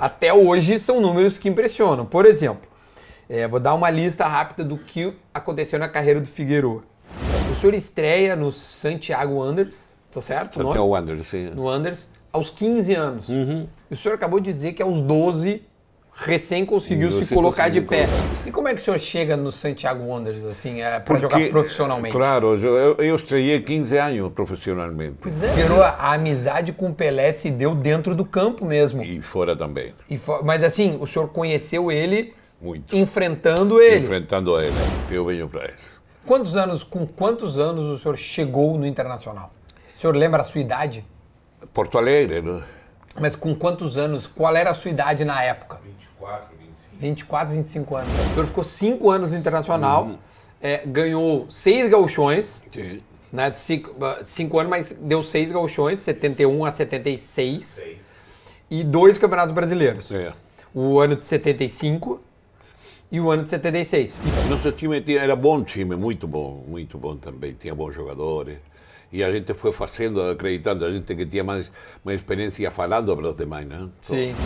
até hoje são números que impressionam. Por exemplo, é, vou dar uma lista rápida do que aconteceu na carreira do Figueiredo. O senhor estreia no Santiago Anders, tá certo? Santiago Anders, sim. No Anders, aos 15 anos. Uhum. o senhor acabou de dizer que aos 12 recém conseguiu se colocar de pé. E como é que o senhor chega no Santiago Wanderers, assim, é, eh, para jogar profissionalmente? Claro, eu, eu estreiei 15 anos profissionalmente. Pois é. Virou a, a, amizade com o Pelé se deu dentro do campo mesmo. E fora também. E for, mas assim, o senhor conheceu ele... Muito. Enfrentando ele. Enfrentando ele. Eu venho para isso. Quantos anos, com quantos anos o senhor chegou no Internacional? O senhor lembra a sua idade? Porto Alegre, né? Mas com quantos anos? Qual era a sua idade na época? 20. 24, 25. 24, 25 anos. O Arthur ficou 5 anos no Internacional, uhum. é, ganhou 6 gauchões, Sim. né, 5 ah, anos, mas deu 6 gauchões, 71 a 76, Seis. e dois campeonatos brasileiros. É. O ano de 75 e o ano de 76. Nosso time era bom time, muito bom, muito bom também. Tinha bons jogadores. E a gente foi fazendo, acreditando, a gente que tinha mais, mais experiência ia falando para os demais, né? Sim. Então,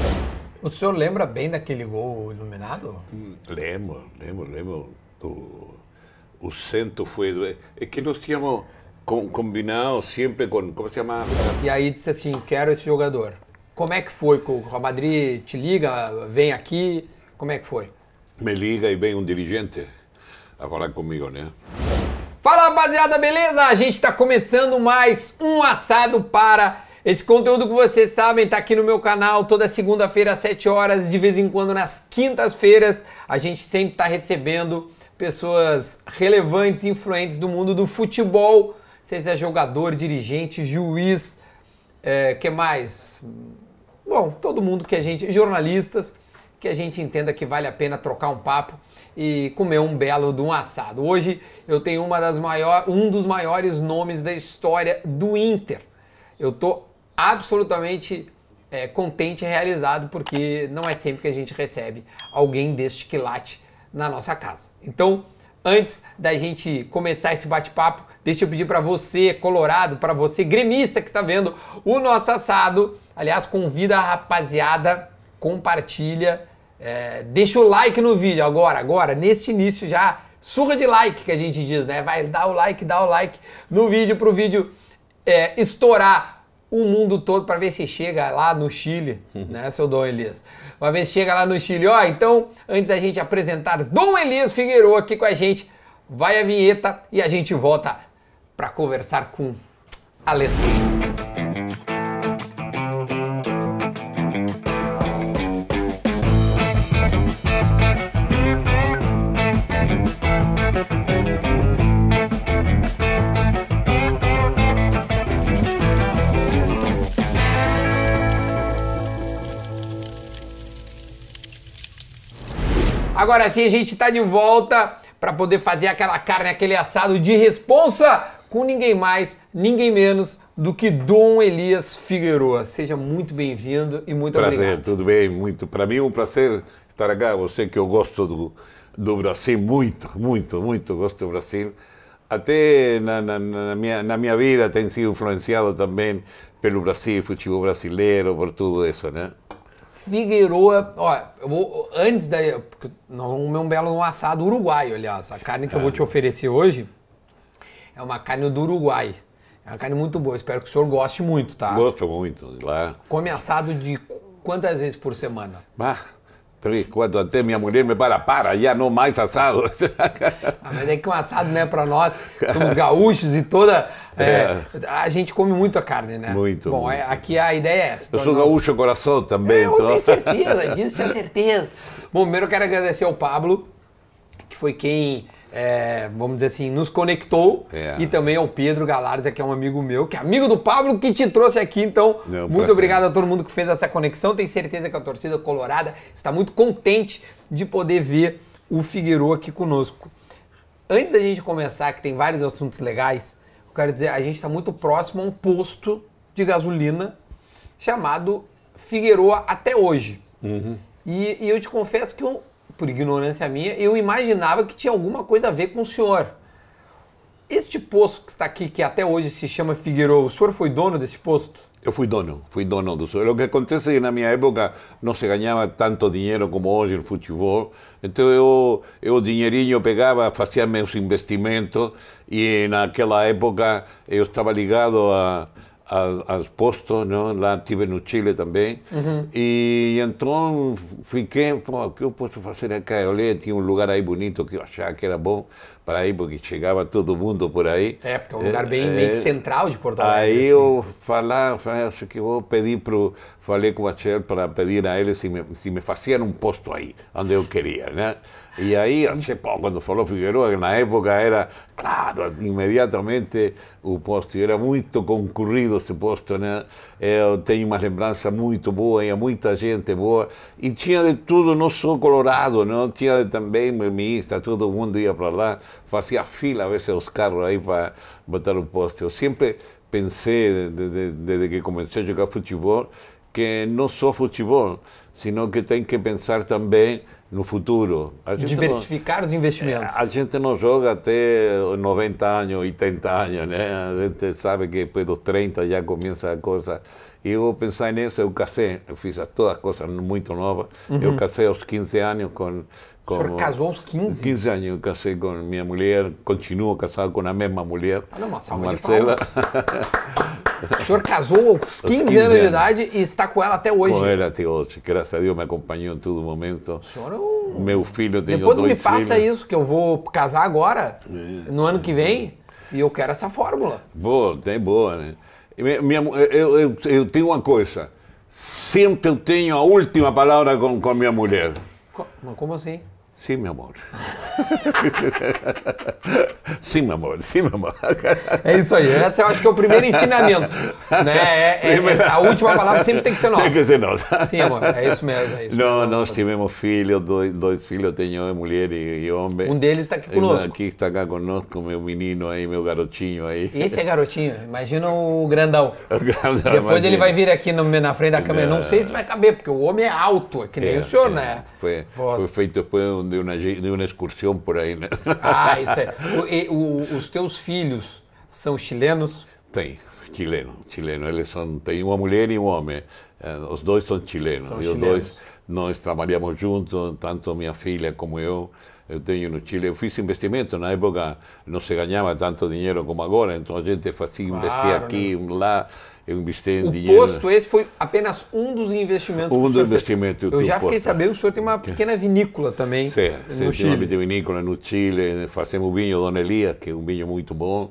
o senhor lembra bem daquele gol iluminado? Lembro, lembro, lembro. Do, o centro foi. É que nós tínhamos combinado sempre com. Como se chamava? E aí disse assim: quero esse jogador. Como é que foi? O Real Madrid te liga, vem aqui? Como é que foi? Me liga e vem um dirigente a falar comigo, né? Fala rapaziada, beleza? A gente está começando mais um assado para esse conteúdo que vocês sabem está aqui no meu canal toda segunda-feira às 7 horas, de vez em quando nas quintas-feiras. A gente sempre está recebendo pessoas relevantes, influentes do mundo do futebol, seja jogador, dirigente, juiz, é, que mais? Bom, todo mundo que a gente, jornalistas, que a gente entenda que vale a pena trocar um papo e comer um belo de um assado. Hoje eu tenho uma das maior, um dos maiores nomes da história do Inter. Eu tô absolutamente é, contente e realizado, porque não é sempre que a gente recebe alguém deste que late na nossa casa. Então, antes da gente começar esse bate-papo, deixa eu pedir para você, colorado, para você, gremista que está vendo o nosso assado. Aliás, convida a rapaziada, compartilha, é, deixa o like no vídeo agora, agora, neste início já. Surra de like que a gente diz, né? Vai dar o like, dá o like no vídeo para o vídeo é, estourar o mundo todo para ver se chega lá no Chile, né, seu Dom Elias? Uma vez chega lá no Chile, ó, então, antes da gente apresentar Dom Elias Figueiredo aqui com a gente, vai a vinheta e a gente volta para conversar com a letra. Agora sim a gente tá de volta para poder fazer aquela carne, aquele assado de responsa com ninguém mais, ninguém menos do que Dom Elias Figueroa. Seja muito bem-vindo e muito prazer, obrigado. Prazer, tudo bem? Muito. Para mim é um prazer estar aqui. Você que eu gosto do, do Brasil muito, muito, muito gosto do Brasil. Até na, na, na, minha, na minha vida tem sido influenciado também pelo Brasil, futebol brasileiro, por tudo isso, né? Figueroa, ó, eu vou, antes da. Nós vamos comer um belo assado uruguaio, aliás. A carne que eu vou te oferecer hoje é uma carne do Uruguai. É uma carne muito boa, espero que o senhor goste muito, tá? Gosto muito, lá. Come assado de quantas vezes por semana? Bah, Três, quatro, até minha mulher me para, para, já é não mais assado. Ah, mas é que um assado não é para nós, somos gaúchos e toda. É, é. A gente come muito a carne, né? Muito. Bom, é, muito. É, aqui a ideia é essa. Eu então sou nós... gaúcho coração também, é, eu então. Tenho certeza disso, tenho certeza. Bom, primeiro eu quero agradecer ao Pablo, que foi quem é, vamos dizer assim, nos conectou. É. E também ao Pedro Galares, que é um amigo meu, que é amigo do Pablo, que te trouxe aqui. Então, Não, muito obrigado a todo mundo que fez essa conexão. Tenho certeza que a torcida colorada está muito contente de poder ver o Figueiredo aqui conosco. Antes da gente começar, que tem vários assuntos legais, eu quero dizer, a gente está muito próximo a um posto de gasolina chamado Figueroa até hoje. Uhum. E, e, eu te confesso que eu por ignorância minha, eu imaginava que tinha alguma coisa a ver com o senhor. Este posto que está aqui, que até hoje se chama Figueiredo, o senhor foi dono desse posto? Eu fui dono, fui dono do senhor. O que acontece é que na minha época não se ganhava tanto dinheiro como hoje no futebol. Então eu, eu dinheirinho pegava, fazia meus investimentos e naquela época eu estava ligado a as, postos, não? lá estive no Chile também. Uhum. E então fiquei, pô, o que eu posso fazer aqui? Eu olhei, tinha um lugar aí bonito que eu achava que era bom para ir, porque chegava todo mundo por aí. É, porque é um lugar bem, é, eh, eh, central de Porto Alegre. Aí assim. eu falar, falei, acho que vou pedir para Falei com o Achel para pedir a ele se me, se me faziam um posto aí, onde eu queria, né? e aí hace poco, cuando Figueroa, que na época era, claro, imediatamente o posto era muito concorrido esse posto, né? Eu é, tenho uma lembrança muito boa, ia muita gente boa, e tinha de tudo, não só colorado, não né? tinha também mimista, todo mundo ia para lá, fazia fila, a vezes, os carros aí para botar o posto. Eu sempre pensei, desde, desde que comecei a jogar futebol, que não só futebol, sino que tem que pensar também no futuro. Diversificar não, os investimentos. É, a gente não joga até 90 anos, 80 anos, né? A gente sabe que depois dos 30 já começa a coisa. E eu vou pensar nisso, eu casei, eu fiz todas as coisas muito novas. Uhum. Eu casei aos 15 anos com como o senhor casou aos 15? 15 anos casei com minha mulher, continuo casado com a mesma mulher, ah, não, uma salva Marcela. o senhor casou aos 15, 15 anos de idade e está com ela até hoje? Com ela até hoje, graças a Deus me acompanhou em todo momento. O senhor é um... Meu filho tem dois Depois me passa filhos. isso, que eu vou casar agora, é. no ano que vem, e eu quero essa fórmula. Boa, tem boa, né? Minha, eu, eu, eu tenho uma coisa, sempre eu tenho a última palavra com, com minha mulher. Como assim? Sim, meu amor. sim, meu amor, sim, meu amor. É isso aí. Esse eu acho que é o primeiro ensinamento. Né? É, é, é, a última palavra sempre tem que ser nossa. Tem que ser nossa. Sim, amor, é isso mesmo. É isso não, mesmo. nós tivemos filhos, dois, dois filhos, eu tenho mulher e, e, homem. Um deles está aqui conosco. Aqui está cá conosco, meu menino aí, meu garotinho aí. Esse é garotinho, imagina o grandão. O grandão Depois imagina. ele vai vir aqui no, na frente da câmera. Não. não sei se vai caber, porque o homem é alto, é que nem é, o senhor, é. né? Foi, foi feito depois um de uma, de uma excursão por aí, né? Ah, isso é. O, o, os teus filhos são chilenos? Tem, chileno, chileno. Eles são, tem uma mulher e um homem. Eh, os dois são chilenos. São e chilenos. os dois, nós trabalhamos juntos, tanto minha filha como eu. Eu tenho no Chile, eu fiz investimento, na época não se ganhava tanto dinheiro como agora, então a gente fazia, investia investir aqui, né? lá eu investi em o dinheiro. O posto esse foi apenas um dos investimentos. Um dos investimentos. Eu, eu já fiquei sabendo que o senhor tem uma pequena vinícola também Sim, no Chile. Tem vinícola no Chile, fazemos vinho Dona Elia, que é um vinho muito bom.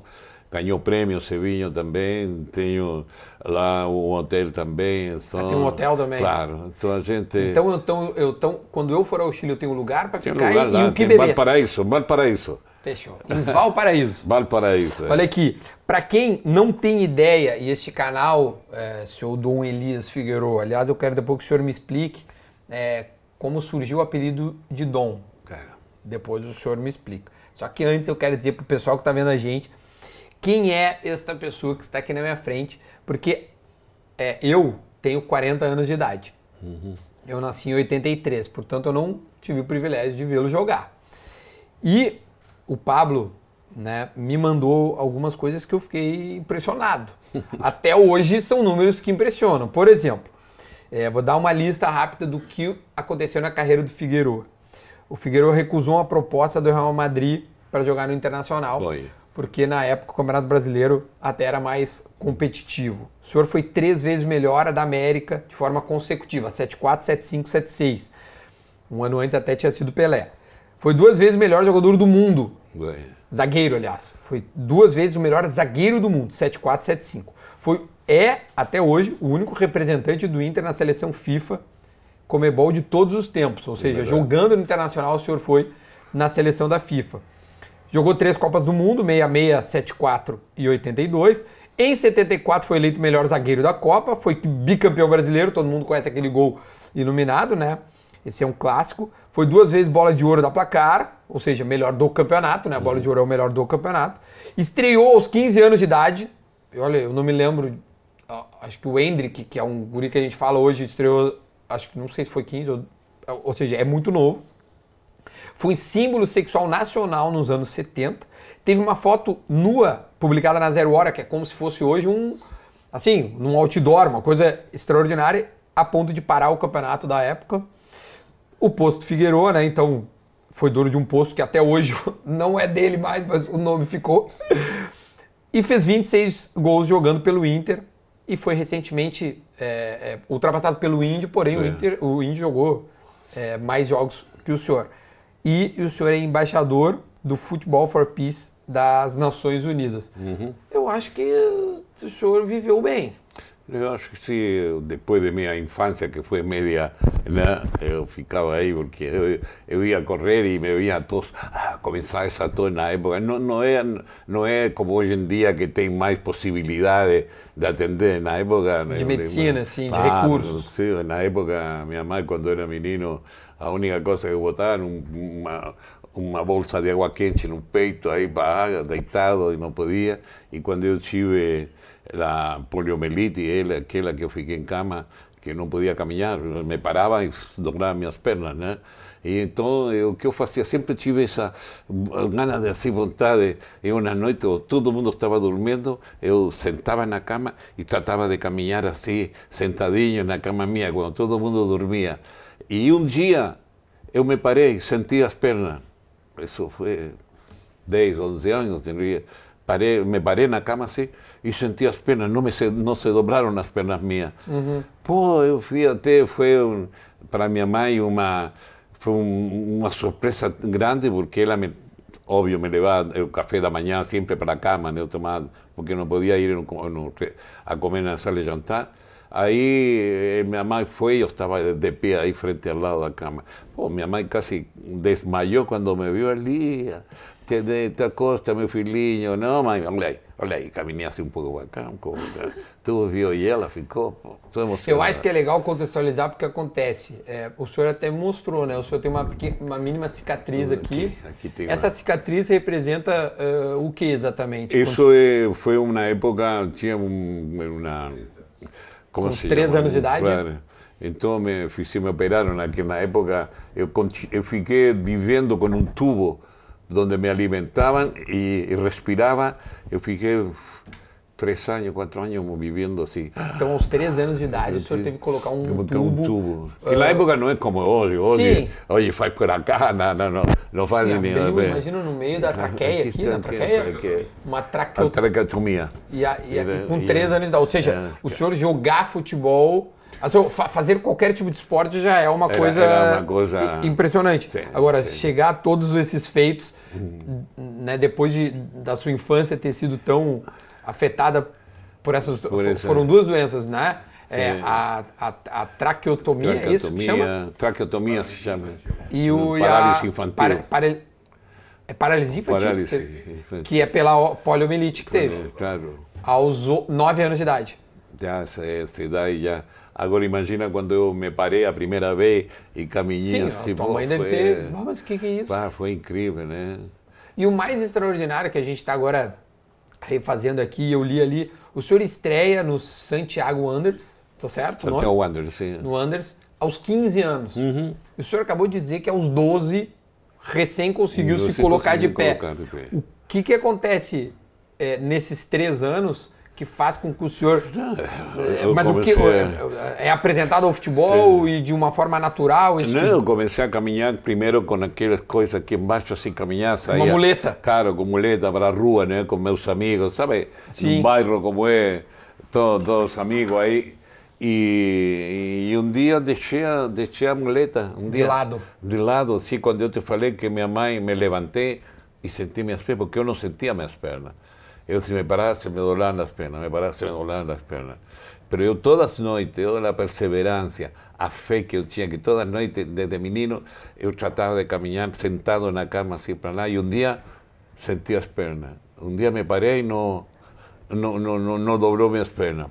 Ganhou prêmio esse vinho também, tenho lá um hotel também. Então, ah, tem um hotel também? Claro. Então a gente... Então, então, eu, então quando eu for ao Chile eu tenho lugar para ficar lugar e, lá, e o que beber? Valparaíso, Valparaíso. Fechou. Em Valparaíso. Valparaíso. É. Olha aqui, para quem não tem ideia, e este canal, é, senhor Dom Elias Figueiredo, aliás, eu quero depois que o senhor me explique é, como surgiu o apelido de Dom. Cara. Depois o senhor me explica. Só que antes eu quero dizer pro pessoal que tá vendo a gente quem é esta pessoa que está aqui na minha frente, porque é, eu tenho 40 anos de idade. Uhum. Eu nasci em 83, portanto eu não tive o privilégio de vê-lo jogar. E o Pablo né, me mandou algumas coisas que eu fiquei impressionado. Até hoje são números que impressionam. Por exemplo, é, vou dar uma lista rápida do que aconteceu na carreira do Figueiredo. O Figueiredo recusou uma proposta do Real Madrid para jogar no Internacional, porque na época o Campeonato Brasileiro até era mais competitivo. O senhor foi três vezes melhor da América de forma consecutiva, 7-4, 7-5, 7-6. Um ano antes até tinha sido Pelé. Foi duas vezes o melhor jogador do mundo. Zagueiro, aliás. Foi duas vezes o melhor zagueiro do mundo, 7-4, 7-5. Foi, é, até hoje, o único representante do Inter na seleção FIFA Comebol de todos os tempos. Ou é seja, é jogando no Internacional, o senhor foi na seleção da FIFA. Jogou três Copas do Mundo, 66, 74 e 82. Em 74 foi eleito melhor zagueiro da Copa, foi bicampeão brasileiro, todo mundo conhece aquele gol iluminado, né? Esse é um clássico. Foi duas vezes bola de ouro da placar, ou seja, melhor do campeonato, né? A bola de ouro é o melhor do campeonato. Estreou aos 15 anos de idade. Olha, eu não me lembro. Acho que o Hendrick, que é um guri que a gente fala hoje, estreou, acho que não sei se foi 15, ou, ou seja, é muito novo. Foi símbolo sexual nacional nos anos 70. Teve uma foto nua publicada na Zero Hora, que é como se fosse hoje um, assim, num outdoor, uma coisa extraordinária, a ponto de parar o campeonato da época o posto Figueroa, né? Então foi dono de um posto que até hoje não é dele mais, mas o nome ficou. E fez 26 gols jogando pelo Inter e foi recentemente é, é, ultrapassado pelo Índio, porém o, é. Inter, o Índio jogou é, mais jogos que o senhor. E, e o senhor é embaixador do Futebol for Peace das Nações Unidas. Uhum. Eu acho que o senhor viveu bem. Yo sí, después de mi infancia, que fue media, yo eh, ficaba ahí porque yo, iba a correr y me veía a todos, a ah, comenzaba esa todo en la época. No, no, no es como hoy en día que tengo más posibilidades de atender. En la época... De medicina, sí, de recursos. Sí, en la época, mi mamá cuando era menino, la única cosa que botaban, un, una, una bolsa de agua quente en un peito ahí para deitado y no podía. Y cuando yo chive la poliomielitis, él, aquella que eu fiquei en cama, que não podia caminhar, me parava e dobrava minhas pernas, E então, o que eu fazia, sempre tive essa eh, de assim, vontade. E uma noite, todo mundo estava dormindo, eu sentava na cama e tratava de caminhar assim, sentadinho na cama minha, quando todo mundo dormia. E um dia, eu me parei, senti as pernas. Isso foi 10, 11 anos, tinha me paré en la cama así y sentí las piernas, no, me se, no se doblaron las piernas mías. Uh fíjate, fue para mi mamá y una, fue una sorpresa grande porque ella, me, obvio, me levaba el café de la mañana siempre para la cama, porque no podía ir a comer en la sala de jantar. Ahí eh, mi mamá fue, yo estaba de pie ahí frente al lado de la cama. Pues, mi mamá casi desmayó cuando me vio el día. de tua costa, meu filhinho, não, mãe, olha aí, olha aí, caminhei assim um pouco bacana Tu viu e ela ficou, pô, tô emocionado. Eu acho que é legal contextualizar porque acontece. É, o senhor até mostrou, né? O senhor tem uma, pequena, uma mínima cicatriz aqui. aqui, aqui Essa uma... cicatriz representa uh, o que exatamente? Isso é, foi uma época, tinha um, uma... Como Com três anos de idade? Claro. Então me, se me operaram naquela época, eu, eu fiquei vivendo com um tubo donde me alimentavam e y Eu fiquei três anos, quatro anos vivendo assim. Então, aos três anos de idade, Entendi. o senhor teve que colocar um tubo. Um tubo. Ah. Que na época não é como hoje. Sim. hoje faz por acá, não, não, não, não faz Sim, nenhuma no meio da traqueia aqui, aqui traqueia, uma traqueia. traqueotomia. E, e, com três anos de idade, ou seja, é, o senhor jogar futebol... fazer qualquer tipo de esporte já é uma, coisa, era uma coisa, impressionante. Agora, chegar a todos esses feitos né, depois de, da sua infância ter sido tão afetada por essas por essa... foram duas doenças, né? É, a, a, a, traqueotomia, traqueotomia, é isso que chama? Traqueotomia se chama. E o, paralisia infantil. Para, para, é paralisia infantil? Paralisia infantil. Que é pela poliomielite que teve. Claro. Aos nove anos de idade. Já, essa idade já Agora imagina quando eu me parei a primeira vez e caminhei Sim, assim. Sim, tua mãe foi... deve ter... Mas o que, que é isso? foi incrível, né? E o mais extraordinário que a gente está agora refazendo aqui, eu li ali, o senhor estreia no Santiago Anders, tá certo? Santiago Anders, sim. No Anders, aos 15 anos. Uhum. O senhor acabou de dizer que aos 12 recém conseguiu se colocar, de, colocar de pé. O que, que acontece é, nesses três anos que faz com que o senhor. Eu eh, mas comecei... o que eh, é apresentado ao futebol Sim. e de uma forma natural? Não, eu comecei a caminhar primeiro com aquelas coisas aqui embaixo assim caminhar, com Uma muleta. Claro, com muleta para a rua, né? Com meus amigos, sabe? Sim. Um bairro como é, todos, todos amigos aí. E, e, um dia deixei a, deixei a muleta. Um de dia, lado. De lado, assim, quando eu te falei que minha mãe me levantei e senti minhas pernas, porque eu não sentia minhas pernas. Yo si me paraba se me doblaban las piernas, me paraba me dolían las piernas. Pero yo todas las noches, toda la perseverancia, a fe que yo tenía, que todas las noches desde menino, yo trataba de caminar sentado en la cama, así para allá, y un día sentí las piernas. Un día me paré y no, no, no, no, no mis penas.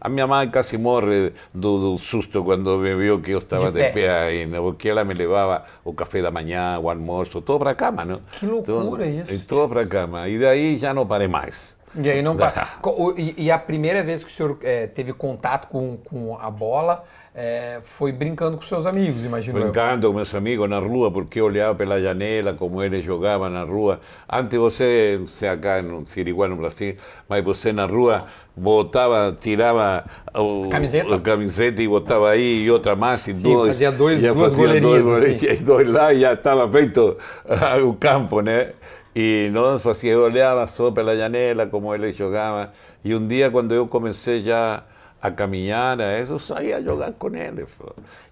a mi mamá casi morre do, susto cuando me vio que yo estaba de, pé aí, porque ela me levava o café da manhã, o almoço, todo para a cama, não? Que loucura então, isso. Todo para a cama. E daí já não parei mais. E aí não parei. e, a primeira vez que o senhor é, teve contato com, com a bola, é, foi brincando com seus amigos, imagino Brincando eu. com meus amigos na rua, porque eu olhava pela janela como eles jogavam na rua. Antes você, se acá no Siriguá, no Brasil, mas você na rua botava, tirava o, camiseta. a camiseta e botava aí e outra massa e Sim, dois. fazia dois, já duas fazia Dois, assim. dois lá e já estava feito o campo, né? E nós fazia, eu olhava só pela janela como eles jogavam. E um dia, quando eu comecei já a caminhar, a eu saía jogar com ele.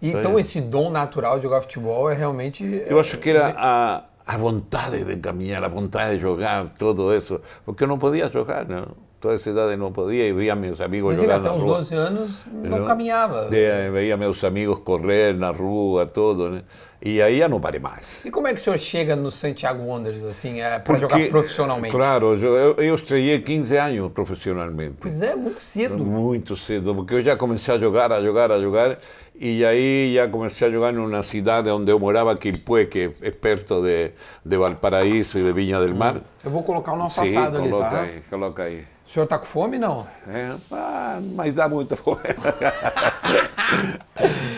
Então esse dom natural de jogar futebol é realmente... É, eu acho que era é a, a vontade de caminhar, a vontade de jogar, tudo isso, porque eu não podia jogar, né? toda essa idade não podia e via meus amigos Mas jogar até na rua. aos 12 anos não, não caminhava. De, veia meus amigos correr na rua, tudo, né? E aí já não parei mais. E como é que o senhor chega no Santiago Wanderers, assim, é, eh, para jogar profissionalmente? Claro, eu, eu estreiei 15 anos profissionalmente. Pois é, muito cedo. Muito cedo, porque eu já comecei a jogar, a jogar, a jogar. E aí já comecei a jogar numa cidade onde eu morava, Quimpué, que é, é perto de, de Valparaíso e de Vinha del Mar. Hum. Eu vou colocar o nosso Sim, passado coloca ali, tá? Aí, coloca aí senhor está com fome, não? É, ah, mas dá muita fome.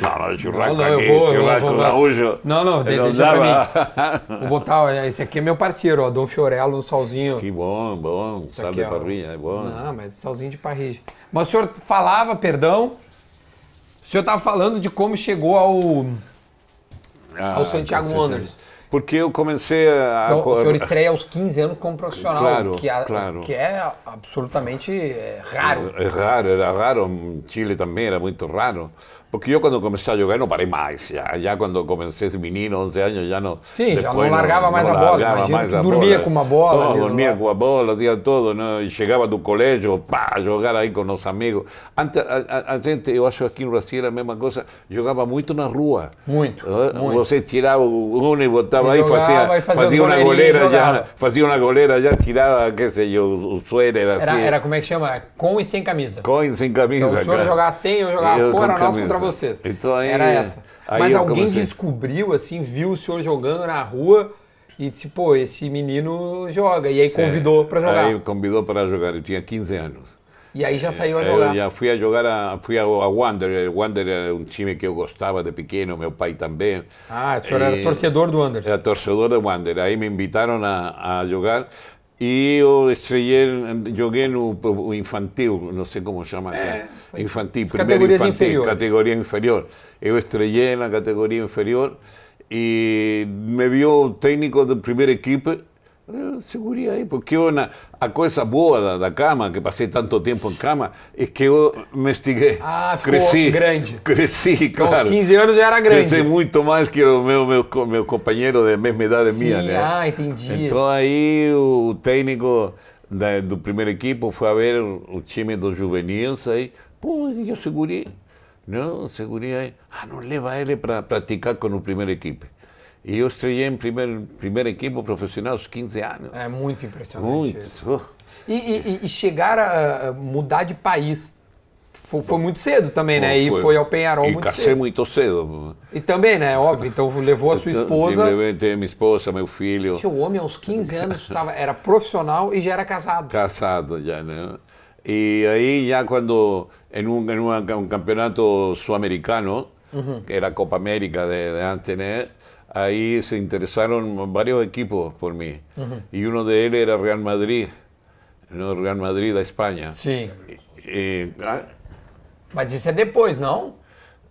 não, não, não, vou, vou, Não, não, deixa não deixa pra mim. Vou botar, esse aqui é meu parceiro, ó, Dom Fiorello, um salzinho. Que bom, bom, sabe aqui, parrinha, é bom. Não, mas salzinho de parrilha. Mas o senhor falava, perdão, o senhor estava falando de como chegou ao, ah, ao Santiago Wanderers. Porque eu comecei a. Então, o senhor estreia aos 15 anos como profissional, claro, que, a, é, claro. que é absolutamente é, raro. É, é raro, era raro. Chile também era muito raro. Porque eu quando comecei a jogar não parei mais. já quando comecei, esse menino, 11 anos, já não. Sim, já não largava não, mais não a bola. Imagina mais a dormia bola. com uma bola. dormia com a bola, dia todo. E chegava do colégio, pá, jogar aí com os amigos. Antes, a, a, gente, eu acho aqui no Brasil era a mesma coisa, jogava muito na rua. Muito. muito. Você tirava o uno e botava e aí, jogava, fazia, fazia, fazia uma goleira já, fazia uma goleira já, tirava, que sei yo, o suéter assim. Era, era como é que chama? Com e sem camisa. Com e sem camisa. Então, o senhor jogava sem, eu jogava eu, com, era nosso para vocês. Então, aí, era essa. Mas alguém comecei. descobriu, assim, viu o senhor jogando na rua e disse, pô, esse menino joga. E aí convidou é, para jogar. Aí convidou para jogar, eu tinha 15 anos. E aí já é, saiu a é, jogar. Eu já fui a jogar, a, fui ao a Wander. Wander era um time que eu gostava de pequeno, meu pai também. Ah, o senhor e, era torcedor do Wander. Era torcedor do Wander. Aí me invitaram a, a jogar. y yo estrellé jugué en no pues, infantil, no sé cómo se llama. Eh, infantil, primeiro infantil, Categoría inferior. inferior. estrellé en la categoría inferior y me vio técnico del primer equipo Eh, segurei aí, porque eu, na, a coisa boa da, da, cama, que passei tanto tempo em cama, é que eu me estiguei. Ah, cresci, grande. Cresci, claro. Com então, 15 anos já era grande. Cresci muito mais que o meu, meu, meu companheiro da mesma idade Sim, minha, né? Ah, entendi. Então aí o técnico da, do primeiro equipo foi a ver o, time do juvenil, aí, pô, eu segurei, não, segurei aí. Ah, não leva ele para praticar com o primeiro equipe. E eu estreiei em primeiro, primeira equipe profissional aos 15 anos. É muito impressionante muito. isso. Uh. E, e, e chegar a mudar de país foi, foi, muito cedo também, né? Foi. E foi ao Penharol e muito casei cedo. muito cedo. E também, né? Óbvio. Então levou a sua então, esposa. Levei minha esposa, meu filho. Tinha o homem aos 15 anos, tava, era profissional e já era casado. Casado já, né? E aí já quando, em um, em um campeonato sul-americano, uhum. que era a Copa América de, de antes, né? ahí se interesaron varios equipos por mí. Y uno de ellos era Real Madrid, Real Madrid a España. Sí, pero ah,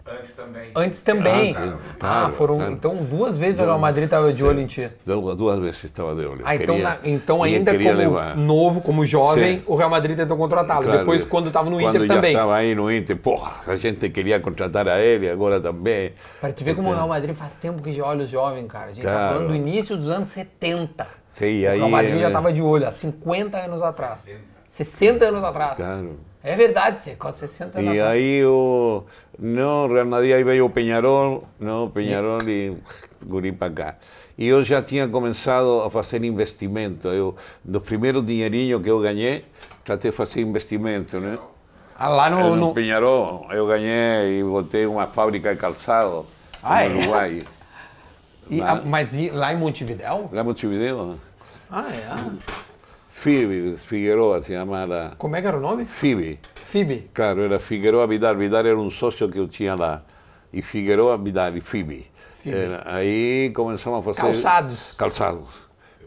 Antes também. Antes também. Ah, claro, ah foram claro. então duas vezes então, o Real Madrid estava de olho em ti. Então, duas vezes estava de olho. Ah, então, queria, então ainda como levar. novo, como jovem, sim. o Real Madrid tentou contratá-lo. Claro, Depois quando estava no quando Inter também. estava aí no Inter, porra, a gente queria contratar a ele, agora também. Para te ver então, como o então, Real Madrid faz tempo que já olha o jovem, cara. A gente está falando do início dos anos 70. Sim, aí, o Real Madrid é, já estava de olho, há 50 anos atrás. 60, 60 anos atrás. Claro. Es é verdad, é con 60 Y e aí oh, no, Real Madrid, veio veo Peñarol, no, Peñarol para Guripacá. e eu já tinha começado a fazer investimento. Eu, dos primeiros dinheirinhos que eu ganhei, tratei de fazer investimento, né? Ah, lá no, no, Peñarol, eu ganhei e botei uma fábrica de calçado ah, no é? Uruguai. É? E, ah, Mas lá em Montevideo? Lá em Montevideo. Né? Ah, é? Phoebe Figueroa se chamava. Como é que era o nome? Phoebe. Phoebe. Claro, era Figueroa Vidal. Vidal era um sócio que eu tinha lá. E Figueroa Vidal e Phoebe. Era, eh, aí começamos a fazer. Calçados. Calçados.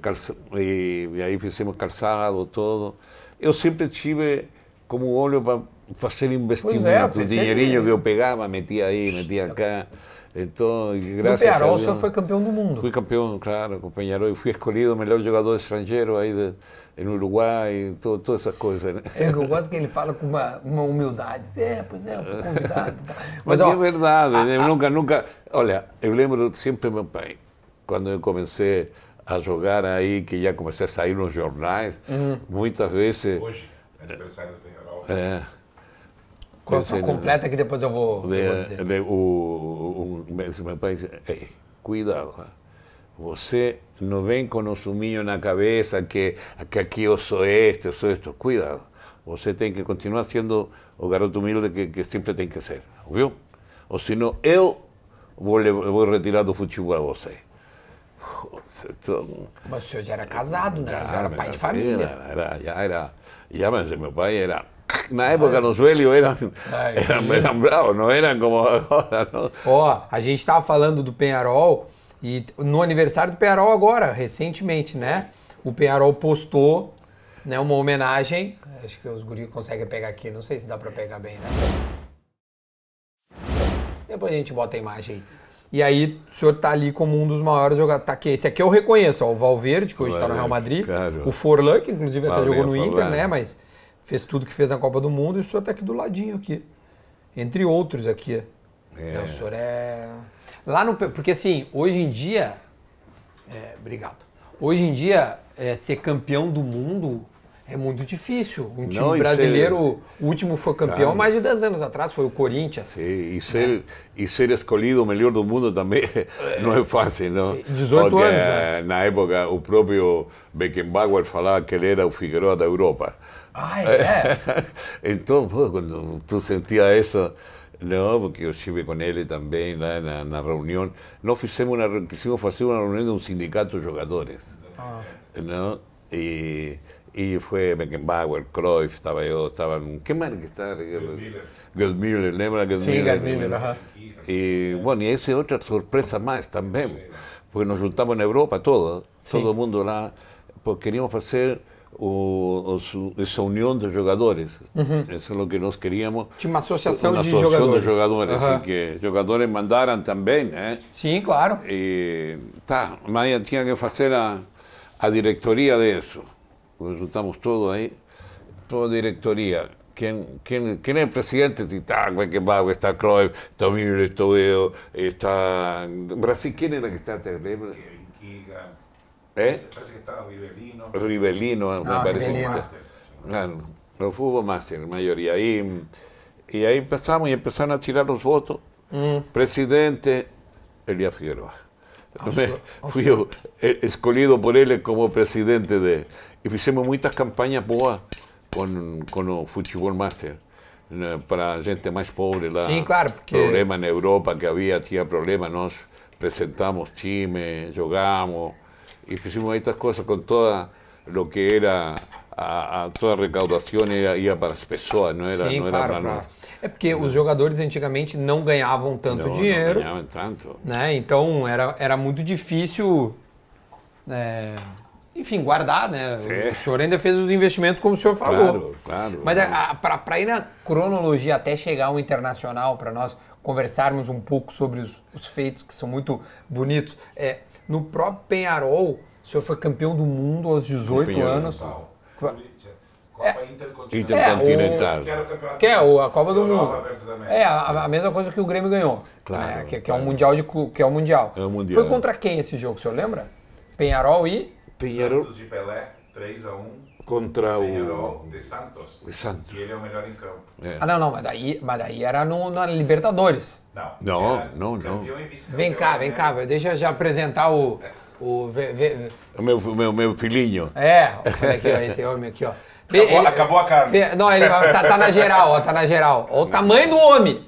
Calça, e, e, aí fizemos calçado, todo. Eu sempre tive como olho para fazer investimento. É, o dinheirinho que eu pegava, metia aí, metia cá. Então, graças no a Deus. O senhor foi campeão do mundo. Fui campeão, claro, com o fui escolhido o melhor jogador estrangeiro aí de, no Uruguai, todas essas coisas. Né? É, eu gosto que ele fala com uma, uma humildade. É, pois é, eu fui convidado. Mas, Mas ó, é verdade, a, né? eu a... nunca, nunca. Olha, eu lembro sempre meu pai, quando eu comecei a jogar aí, que já comecei a sair nos jornais, uhum. muitas vezes. Hoje, é aniversário do Penharol. É. Com, completa que depois eu vou. É, dizer. Né, o, o, o, meu pai disse, cuidado. Né? você não vem com o suminho na cabeça que, que aqui eu sou este, yo soy esto. Cuidado. você tem que continuar sendo o garoto humilde que, siempre sempre que ser, O Ou senão yo voy vou retirar do futebol a você. Mas o senhor já era casado, ¿no? Já, era ah, pai de família. Era, ya era. Já, mas meu pai era na época nos los velhos eram, eram, eram bravos, não eram como agora. Ó, oh, a gente estaba falando do Penharol, E no aniversário do Penharol agora, recentemente, né? O Penharol postou né, uma homenagem. Acho que os guris conseguem pegar aqui, não sei se dá para pegar bem, né? Depois a gente bota a imagem aí. E aí o senhor tá ali como um dos maiores jogadores. Tá aqui, esse aqui eu reconheço, ó, o Valverde, que hoje está no Real Madrid. O Forlan, que inclusive até Valeu, jogou no Inter, falar. né? Mas fez tudo que fez na Copa do Mundo e o senhor tá aqui do ladinho aqui. Entre outros aqui. É. Então, o senhor é. Lá no, porque assim, hoje em dia. É, obrigado. Hoje em dia, é, ser campeão do mundo é muito difícil. Um time Não, brasileiro, ser, o último foi campeão sabe? mais de 10 anos atrás, foi o Corinthians. Sim, e, né? ser, né? e ser escolhido o melhor do mundo também não é fácil, não? 18 é, Porque, anos, né? Na época, o próprio Beckenbauer falava que ele era o figueroa da Europa. Ah, é? então, quando tu sentia isso... Essa... No, porque yo estuve con él también en la reunión. No quisimos hacer una reunión de un sindicato de jugadores. Ah. ¿no? Y, y fue Beckenbauer, Cruyff, estaba yo, estaba... ¿Qué marca está. Miller. Miller, ¿no? Gerd sí, Gerd Miller, ajá. Y bueno, y esa es otra sorpresa más también, porque nos juntamos en Europa todos, todo el mundo, la, pues queríamos hacer o, o essa união de jogadores. eso Isso é o que nós queríamos. Tinha uma associação de jugadores. jogadores. de jogadores, uhum. que jogadores mandaram também, né? ¿eh? Sim, claro. E, tá, Maia tinha que fazer a, a diretoria disso. consultamos todo aí, toda a diretoria. ¿Quién, quién, quién, es el presidente? Si está Beckenbauer, está Cruyff, está Müller, está Brasil, ¿quién era que está? ¿Eh? Parece que estaba me ah, parece que Claro, los fútbol masters, ah, mayoría. Y, ahí empezamos y empezaron a tirar los votos. Mm. Presidente Elías Figueroa. Ah, fui eh, escogido por él como presidente de... Y hicimos muchas campañas boas con, con o fútbol máster. Eh, para gente más pobre la claro, porque... Problema en Europa que había tenía problema, nos presentamos, chime, jugamos. hicimos estas cosas con toda lo que era a, a, toda a recaudação ia, ia, para as pessoas, não era, Sim, não era para nós. É porque não. os jogadores antigamente não ganhavam tanto não, dinheiro. Não ganhavam tanto. Né? Então era, era muito difícil, é, eh, enfim, guardar, né? O senhor ainda fez os investimentos como o senhor falou. Claro, claro. Mas para ir na cronologia até chegar ao internacional, para nós conversarmos um pouco sobre os, os, feitos que são muito bonitos, é, no próprio Penharol, o senhor foi campeão do mundo aos 18 campeão anos. Copa é, Intercontinental. que é o, a Copa do Mundo. É a, a, mesma coisa que o Grêmio ganhou. Né? Claro. Né? Que, que é um mundial de que é um mundial. É um mundial. Foi contra quem esse jogo, o senhor lembra? Penharol e Penharol. Santos de Pelé, 3 a 1 contra o. De Santos. De Santos. E ele é o melhor em campo. É. Ah, não, não, mas daí, mas daí era no, na Libertadores. Não, não, não. não. Vem cá, vem cá, deixa eu já apresentar o. O, ve, ve... o meu, meu, meu filhinho. É, olha aqui, ó, esse homem aqui, ó. Acabou, ele, acabou a carne. Não, ele tá, tá, na geral, ó, tá na geral. Ó, o não. tamanho do homem.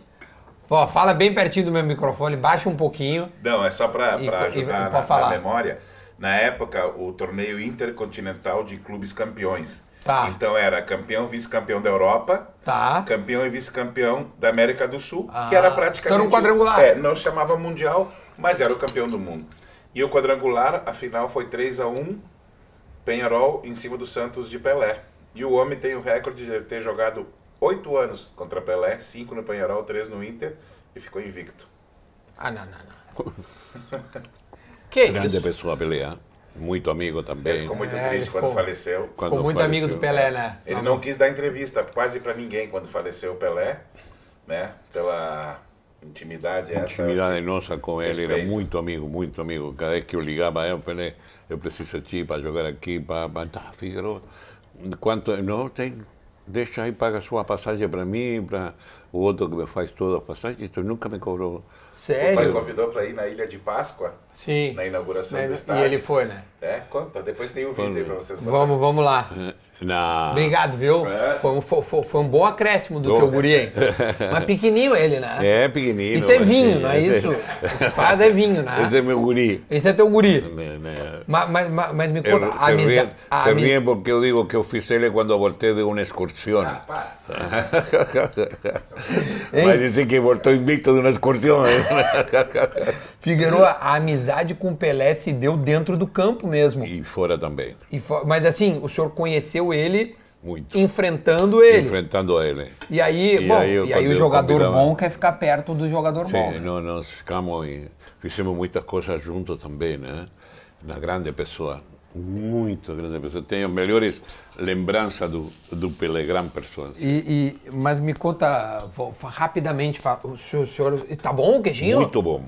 Ó, fala bem pertinho do meu microfone, baixa um pouquinho. Não, é só pra, pra e, ajudar e, pra na memória na época, o torneio intercontinental de clubes campeões. Tá. Então era campeão, vice-campeão da Europa, tá. campeão e vice-campeão da América do Sul, ah. que era praticamente. Então era um quadrangular. É, não chamava mundial, mas era o campeão do mundo. E o quadrangular, a final foi 3 a 1 Penharol em cima do Santos de Pelé. E o homem tem o recorde de ter jogado oito anos contra Pelé, cinco no Penharol, três no Inter, e ficou invicto. Ah, não, não, não. Que Grande isso? pessoa, Pelé. Muito amigo também. Ele ficou muito é, triste ficou, quando faleceu. Ficou quando muito faleceu. amigo do Pelé, né? Ele não, não quis dar entrevista quase para ninguém quando faleceu o Pelé, né? Pela intimidade essa. Intimidade nossa com ele, era muito amigo, muito amigo. Cada vez que eu ligava, eu Pelé, eu preciso de ti para jogar aqui, para... Tá, Figueiredo, quanto... Não, tem deixa aí, paga sua passagem para mim, para o outro que faz toda a passagem, isso então nunca me cobrou. Sério? O pai convidou para ir na Ilha de Páscoa? Sim. Na inauguração na... do estádio. E ele foi, né? É, conta, depois tem o um vídeo aí para vocês. Vamos, vamos lá. É. Na... Obrigado, viu? É. Foi, um, foi, foi um bom acréscimo do teu guri, hein? Mas pequenininho ele, né? É, pequenininho. Isso é vinho, sim, não é, é- isso? É... faz é vinho, né? Esse é meu guri. Esse é teu guri. mas, mas, mas, mas, me conta, eu, a amizade... Se ríen amiz... É porque eu digo que eu fiz ele quando voltei de uma excursão. Rapaz. mas dizem que voltou invicto de uma excursão. Figueroa, a amizade com o Pelé se deu dentro do campo mesmo. E fora também. E for... Mas assim, o senhor conheceu ele muito. Enfrentando ele. Enfrentando ele. E aí, e bom, aí, e aí o jogador combinava. bom quer ficar perto do jogador Sim, bom. Sim, né? nós ficamos e fizemos muitas coisas juntos também, né? Uma grande pessoa, muito grande pessoa. Tenho melhores lembranças do, do Pelé, grande pessoa. E, e, mas me conta vou, rapidamente, o senhor, está bom o queijinho? Muito bom.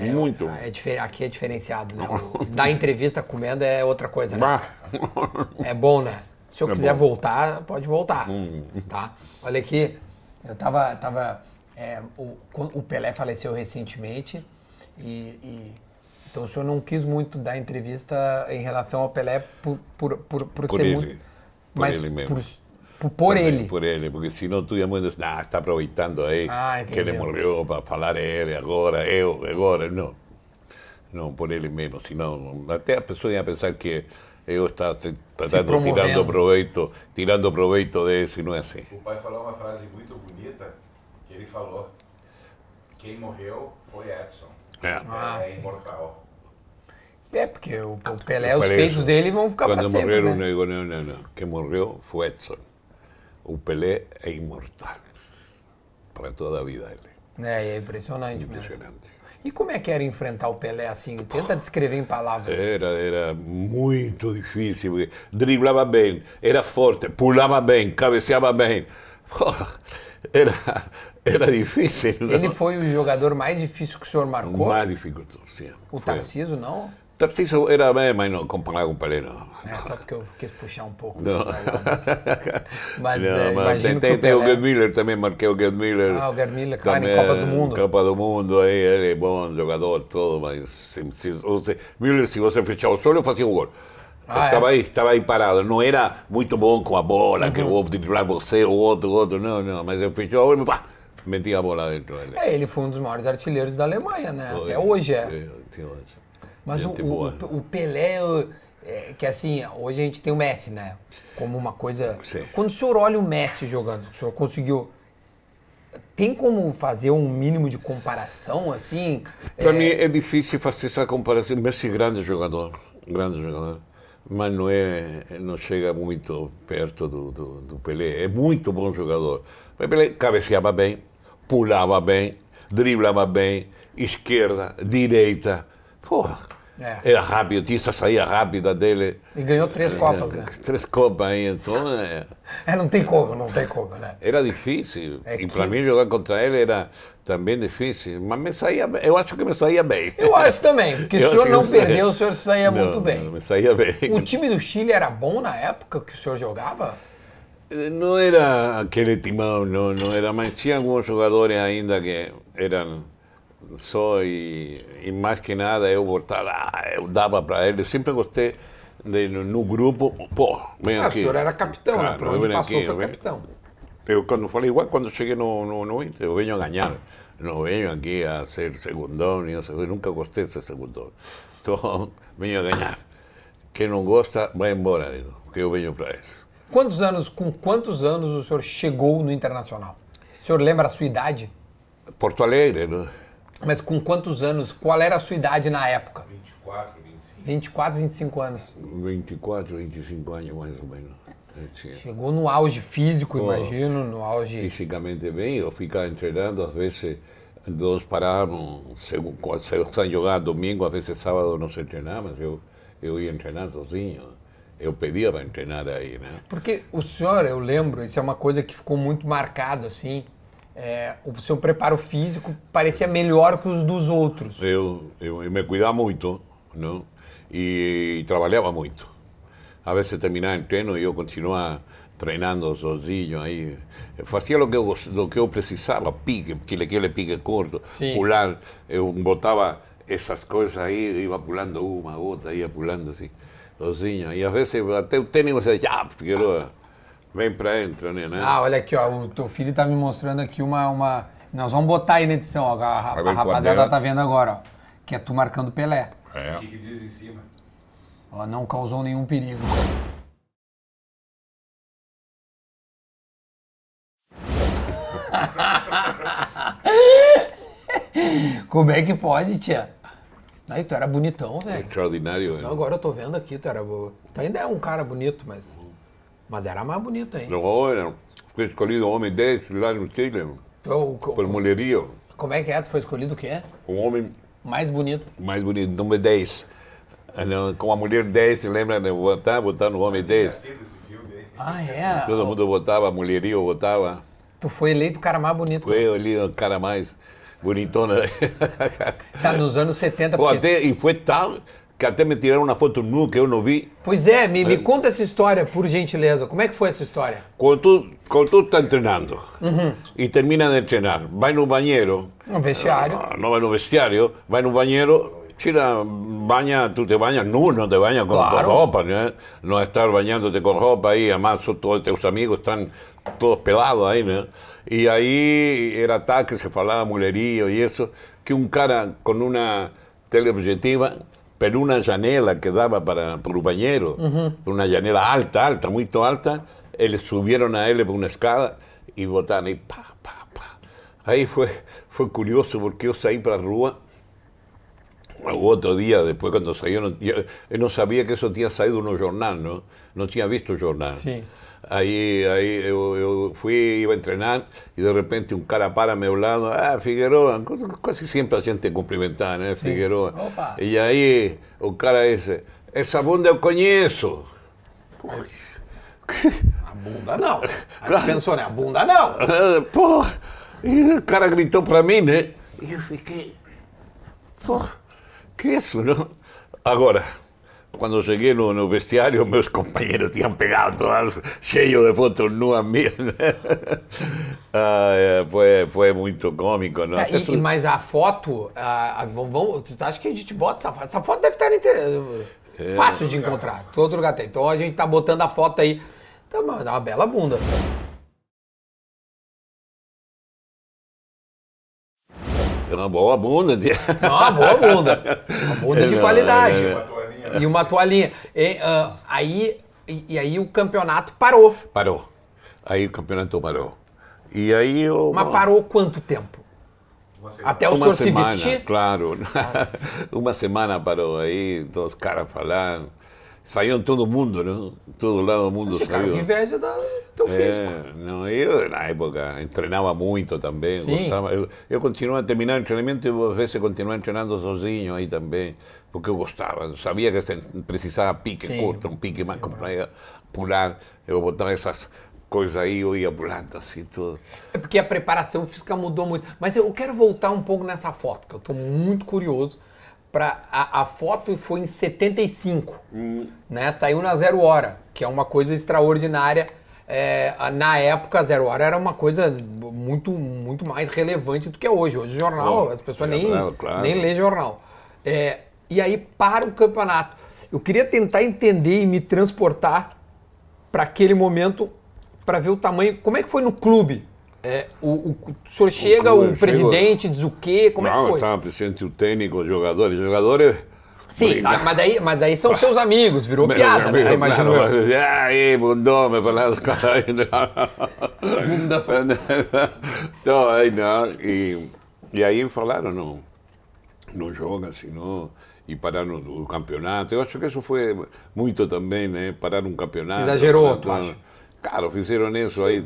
É, muito. É, é, aqui é diferenciado, né? dar entrevista comendo é outra coisa, né? É bom, né? Se eu é quiser bom. voltar, pode voltar, hum. tá? Olha aqui, eu tava... tava é, o, o, Pelé faleceu recentemente e, e... Então o senhor não quis muito dar entrevista em relação ao Pelé por, por, por, por, por ser ele, muito. Por mas ele mesmo. Por, Por, por porque si tu tú a mãe está aproveitando ahí, ah, que ele morreu para falar a ele agora, eu, agora. Não, não, por ele mesmo, senão até a pessoa ia pensar que yo estava tratando, tirando proveito, tirando proveito eso y não é assim. O pai falou uma frase muy bonita, que ele falou, quem morreu foi Edson, é, ah, é imortal. É, porque o, Pelé, os feitos dele vão ficar Quando murieron, no, no, não, não, não. quem morreu foi Edson. o Pelé é imortal. Para toda a vida ele. É, é impressionante, impressionante. E como é que era enfrentar o Pelé assim? Tenta descrever em palavras. Era, era muito difícil. Driblava bem, era forte, pulava bem, cabeceava bem. Era, era difícil. Não? Ele foi o jogador mais difícil que o senhor marcou? Mais difícil, sim. O foi. Tarciso, não? Tarcísio era bem, mas não comparado com o Pelé, É só porque eu quis puxar um pouco. Não. mas, eh, não, é, mas tem, o, Pelé... o Gerd Miller também, marquei o Gerd Miller. Ah, o Gerd Miller, claro, também, em Copa do Mundo. Copa do Mundo, aí ele é bom jogador, todo, mas se, se, se, Miller, se você fechar o eu fazia um gol. Ah, é? estava, é? aí, estava aí parado, não era muito bom com a bola, uhum. que eu vou driblar você, o outro, o outro, não, não, mas eu fechou o olho, e metia a bola dentro dele. É, ele foi um dos maiores artilheiros da Alemanha, né? Foi, Até hoje é. Até hoje. Mas o, o, o, Pelé, é, que assim, hoje a gente tem o Messi, né? Como uma coisa. Sim. Quando o senhor olha o Messi jogando, o senhor conseguiu. Tem como fazer um mínimo de comparação assim? Para é... mim é difícil fazer essa comparação. Messi grande jogador, grande jogador, mas não é, não chega muito perto do, do, do Pelé. É muito bom jogador. O Pelé cabeceava bem, pulava bem, driblava bem, esquerda, direita, Porra. É. Era é rápido, tinha essa saída rápida dele. E ganhou três Copas, né? É, três Copas aí, então. É... é, não tem como, não tem como, né? Era difícil. É e para mim jogar contra ele era também difícil. Mas me saía bem. Eu acho que me saía bem. Eu acho também, porque eu o senhor não perdeu, o senhor saía não, muito bem. Me saía bem. O time do Chile era bom na época que o senhor jogava? Não era aquele timão, não, não era, mas tinha alguns jogadores ainda que eram só e, e, mais que nada eu voltava, ah, eu dava para ele, eu sempre gostei de, no, grupo, pô, vem ah, aqui. o senhor era capitão, claro, né? Por onde passou aqui, foi venho, capitão. Eu quando falei, igual quando cheguei no, no, no Inter, eu venho a ganhar, não venho aqui a ser segundão, nem eu nunca gostei de ser segundão. Então, venho a ganhar. Quem não gosta, vai embora, digo, porque eu venho para isso. Quantos anos, com quantos anos o senhor chegou no Internacional? O senhor lembra a sua idade? Porto Alegre, né? Mas com quantos anos? Qual era a sua idade na época? 24, 25. 24, 25 anos. 24, 25 anos, mais ou menos. É, Chegou no auge físico, oh, imagino, no auge. Fisicamente bem, eu ficava treinando, às vezes nós parávamos, se eu jogar domingo, às vezes sábado não se treinava, mas eu, eu ia treinar sozinho. Eu pedia para treinar aí, né? Porque o senhor, eu lembro, isso é uma coisa que ficou muito marcado, assim, é, o seu preparo físico parecia melhor que os dos outros. Eu, eu, eu me cuidava muito não? E, e, trabalhava muito. às vezes terminava o treino e eu continuava treinando sozinho aí. Eu fazia o que eu, o que eu precisava, pique, aquele, aquele pique curto, Sim. pular. Eu botava essas coisas aí, ia pulando uma, outra, ia pulando assim, sozinho. E às vezes até o técnico se dizia, ah, Figueroa, Vem pra entra, né, né? Ah, olha aqui, ó. O teu filho tá me mostrando aqui uma. uma... Nós vamos botar aí na edição, ó. A, a, a rapaziada tá vendo agora, ó. Que é tu marcando Pelé. É. O que, que diz em cima? Ó, não causou nenhum perigo. Como é que pode, tia? Aí tu era bonitão, velho. Extraordinário, então, né? Agora eu tô vendo aqui, tu era. Tu ainda é um cara bonito, mas. Mas era mais bonito, hein? Olha, fui escolhido um homem desse lá no Chile, então, por mulherio. Como é que é? Tu foi escolhido o quê? O homem... Mais bonito. Mais bonito, número 10. Ah, com a mulher 10, lembra né? votar, votar no homem 10? Ah, é? Todo mundo votava, mulherio votava. Tu foi eleito o cara mais bonito. Foi ali o cara mais bonitona. Tá, nos anos 70. Porque... Pô, até, e foi tal, que até me tiraram uma foto nu que eu não vi. Pois é, me, me é. conta essa história, por gentileza. Como é que foi essa história? Quando tu, está treinando uhum. e termina de treinar, vai no banheiro. No vestiário. Ah, não vai no vestiário, vai no banheiro, tira, baña, tu te bañas nu, não te bañas com claro. não ropa, Não estar estar te com roupa aí, además todos teus amigos estão todos pelados aí, né? E aí era tal que se falava mulherio e isso, que um cara com uma teleobjetiva pero una llanela que daba para el bañero, una llanela alta, alta, muy alta, él subieron a él por una escala y botaron y pa, pa, pa. Ahí fue, fue curioso porque yo salí para la rúa otro día después cuando salió, yo, yo no sabía que eso tenía salido en un jornal, ¿no? No tenía visto jornal. Sí. Ahí, ahí yo, fui, iba a entrenar y de repente un cara para me hablando, ah, Figueroa, casi siempre la gente cumplimentada, ¿eh? Sí. Figueroa. Opa. Y ahí un cara dice, esa bunda es coñezo. Bunda no. A pensó, pensou, Bunda não. Porra! o cara gritou para mim, né? E eu fiquei, Porra! que isso, quando cheguei no, no vestiário, meus companheiros tinham pegado todas cheio de fotos nuas mías. ah, é, foi, foi muito cômico. Não? Tá, e, Mas a foto, a, a, vão, você acha que a gente bota essa foto? Essa foto deve estar é, fácil de é encontrar, todo lugar tem. Então a gente tá botando a foto aí. Tá, mas dá é uma bela bunda. É uma boa bunda. De... Não, uma boa bunda. Uma bunda de qualidade. E uma toalhinha. E, uh, aí, e, e, aí o campeonato parou. Parou. Aí o campeonato parou. E aí eu... Mas parou quanto tempo? Até o uma senhor semana, se vestir? Claro. Ah. uma semana parou aí, dois caras falando. Saiu todo mundo, né? Todo lado do mundo Mas saiu. Com inveja da teu é, físico. Não, eu na época treinava muito também, Sim. gostava. Eu, eu continuava terminando o treinamento e às vezes continuava treinando sozinho aí também, porque eu gostava. Eu sabia que precisava pique Sim. curto, um pique Sim, mais é complicado, pular. Eu botava essas coisas aí, eu ia pulando assim tudo. É porque a preparação física mudou muito. Mas eu quero voltar um pouco nessa foto, que eu estou muito curioso para a, a, foto foi em 75, hum. né? Saiu na Zero Hora, que é uma coisa extraordinária. É, na época, Zero Hora era uma coisa muito, muito mais relevante do que é hoje. Hoje, jornal, oh, as pessoas é, nem, claro, claro. nem lê jornal. É, e aí, para o campeonato. Eu queria tentar entender e me transportar para aquele momento para ver o tamanho. Como é que foi no clube? É, o, o, o senhor chega, o, o presidente chego... diz o quê? Como não, é que foi? Não, tá, presidente, o técnico, os jogadores. Os jogadores... É Sim, mas, ah, mas aí, mas aí são seus amigos, virou Meu piada, amigo, né? Imagino claro, eu. Mas, aí, mudou, me falaram os caras. então, aí não, e, e aí falaram, não, não joga, senão assim, e pararam o campeonato. Eu acho que isso foi muito também, né? Parar um campeonato. Exagerou, então, tu acha? fizeram isso aí.